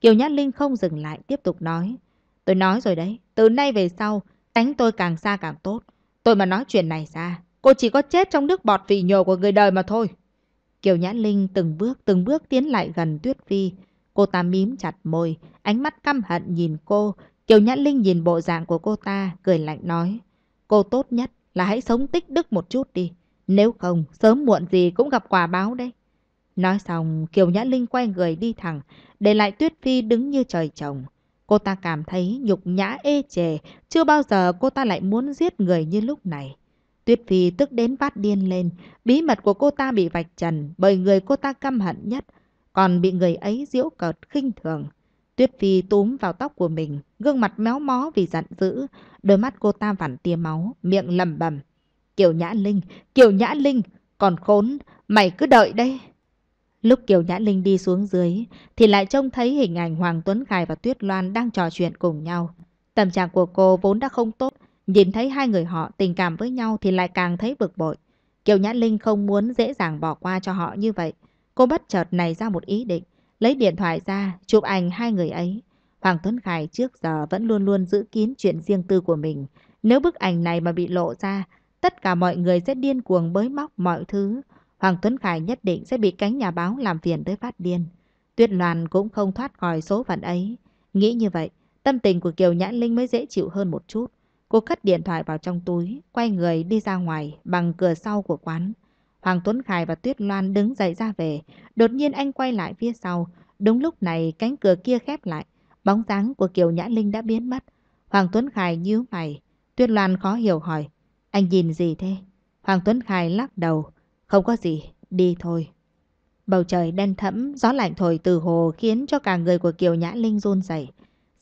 Kiều Nhã Linh không dừng lại, tiếp tục nói. Tôi nói rồi đấy, từ nay về sau, tránh tôi càng xa càng tốt. Tôi mà nói chuyện này ra, cô chỉ có chết trong nước bọt vị nhổ của người đời mà thôi. Kiều Nhã Linh từng bước từng bước tiến lại gần Tuyết Phi. Cô ta mím chặt môi, ánh mắt căm hận nhìn cô. Kiều Nhã Linh nhìn bộ dạng của cô ta, cười lạnh nói. Cô tốt nhất là hãy sống tích đức một chút đi. Nếu không, sớm muộn gì cũng gặp quả báo đấy. Nói xong, Kiều Nhã Linh quay người đi thẳng, để lại Tuyết Phi đứng như trời trồng. Cô ta cảm thấy nhục nhã ê chề, chưa bao giờ cô ta lại muốn giết người như lúc này. Tuyết Phi tức đến phát điên lên, bí mật của cô ta bị vạch trần bởi người cô ta căm hận nhất, còn bị người ấy diễu cợt khinh thường. Tuyết Phi túm vào tóc của mình, gương mặt méo mó vì giận dữ, đôi mắt cô ta vằn tia máu, miệng lầm bầm. Kiều Nhã Linh, Kiều Nhã Linh, còn khốn, mày cứ đợi đây. Lúc Kiều Nhã Linh đi xuống dưới thì lại trông thấy hình ảnh Hoàng Tuấn Khải và Tuyết Loan đang trò chuyện cùng nhau. Tâm trạng của cô vốn đã không tốt, nhìn thấy hai người họ tình cảm với nhau thì lại càng thấy bực bội. Kiều Nhã Linh không muốn dễ dàng bỏ qua cho họ như vậy. Cô bất chợt này ra một ý định, lấy điện thoại ra, chụp ảnh hai người ấy. Hoàng Tuấn Khải trước giờ vẫn luôn luôn giữ kín chuyện riêng tư của mình. Nếu bức ảnh này mà bị lộ ra, tất cả mọi người sẽ điên cuồng bới móc mọi thứ. Hoàng Tuấn Khải nhất định sẽ bị cánh nhà báo làm phiền tới phát điên. Tuyết Loan cũng không thoát khỏi số phận ấy. Nghĩ như vậy, tâm tình của Kiều Nhã Linh mới dễ chịu hơn một chút. Cô cất điện thoại vào trong túi, quay người đi ra ngoài bằng cửa sau của quán. Hoàng Tuấn Khải và Tuyết Loan đứng dậy ra về. Đột nhiên anh quay lại phía sau. Đúng lúc này cánh cửa kia khép lại. Bóng dáng của Kiều Nhã Linh đã biến mất. Hoàng Tuấn Khải nhíu mày. Tuyết Loan khó hiểu hỏi. Anh nhìn gì thế? Hoàng Tuấn Khải lắc đầu. Không có gì, đi thôi. Bầu trời đen thẫm, gió lạnh thổi từ hồ khiến cho cả người của Kiều Nhã Linh run rẩy.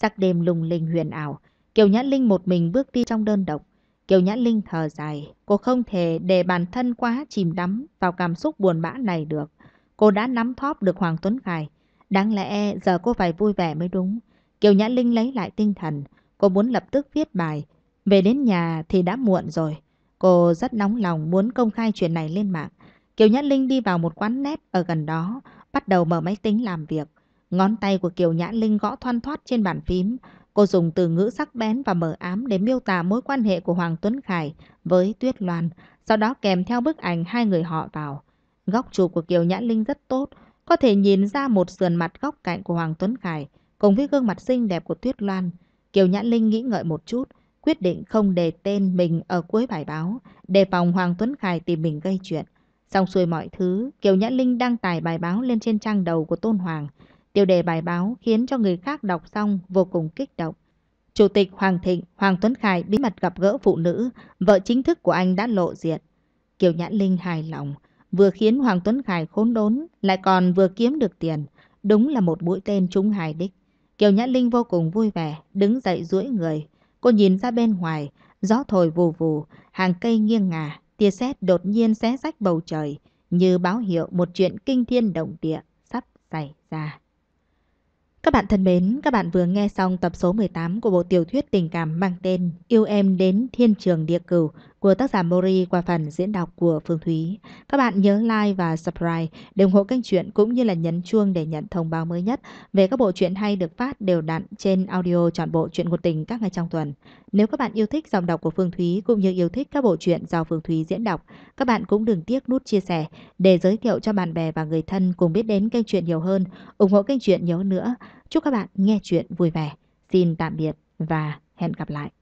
Sắc đêm lùng linh huyền ảo, Kiều Nhã Linh một mình bước đi trong đơn độc. Kiều Nhã Linh thở dài, cô không thể để bản thân quá chìm đắm vào cảm xúc buồn bã này được. Cô đã nắm thóp được Hoàng Tuấn Khải, đáng lẽ giờ cô phải vui vẻ mới đúng. Kiều Nhã Linh lấy lại tinh thần, cô muốn lập tức viết bài. Về đến nhà thì đã muộn rồi, cô rất nóng lòng muốn công khai chuyện này lên mạng. Kiều Nhã Linh đi vào một quán nét ở gần đó, bắt đầu mở máy tính làm việc. Ngón tay của Kiều Nhã Linh gõ thoăn thoát trên bàn phím. Cô dùng từ ngữ sắc bén và mở ám để miêu tả mối quan hệ của Hoàng Tuấn Khải với Tuyết Loan, sau đó kèm theo bức ảnh hai người họ vào. Góc chụp của Kiều Nhã Linh rất tốt, có thể nhìn ra một sườn mặt góc cạnh của Hoàng Tuấn Khải cùng với gương mặt xinh đẹp của Tuyết Loan. Kiều Nhã Linh nghĩ ngợi một chút, quyết định không đề tên mình ở cuối bài báo, đề phòng Hoàng Tuấn Khải tìm mình gây chuyện. Xong xuôi mọi thứ, Kiều Nhã Linh đăng tải bài báo lên trên trang đầu của Tôn Hoàng. Tiêu đề bài báo khiến cho người khác đọc xong vô cùng kích động. Chủ tịch Hoàng Thịnh, Hoàng Tuấn Khải bí mật gặp gỡ phụ nữ, vợ chính thức của anh đã lộ diện. Kiều Nhã Linh hài lòng, vừa khiến Hoàng Tuấn Khải khốn đốn, lại còn vừa kiếm được tiền. Đúng là một mũi tên trúng hài đích. Kiều Nhã Linh vô cùng vui vẻ, đứng dậy duỗi người. Cô nhìn ra bên ngoài, gió thổi vù vù, hàng cây nghiêng ngả, Tia sét đột nhiên xé rách bầu trời, như báo hiệu một chuyện kinh thiên động địa sắp xảy ra. Các bạn thân mến, các bạn vừa nghe xong tập số 18 của bộ tiểu thuyết tình cảm mang tên Yêu em đến thiên trường địa cửu của tác giả Mori qua phần diễn đọc của Phương Thúy. Các bạn nhớ like và subscribe để ủng hộ kênh truyện cũng như là nhấn chuông để nhận thông báo mới nhất về các bộ truyện hay được phát đều đặn trên audio trọn bộ truyện ngôn tình các ngày trong tuần. Nếu các bạn yêu thích dòng đọc của Phương Thúy cũng như yêu thích các bộ truyện do Phương Thúy diễn đọc, các bạn cũng đừng tiếc nút chia sẻ để giới thiệu cho bạn bè và người thân cùng biết đến kênh truyện nhiều hơn, ủng hộ kênh truyện nhớ nữa. Chúc các bạn nghe truyện vui vẻ. Xin tạm biệt và hẹn gặp lại.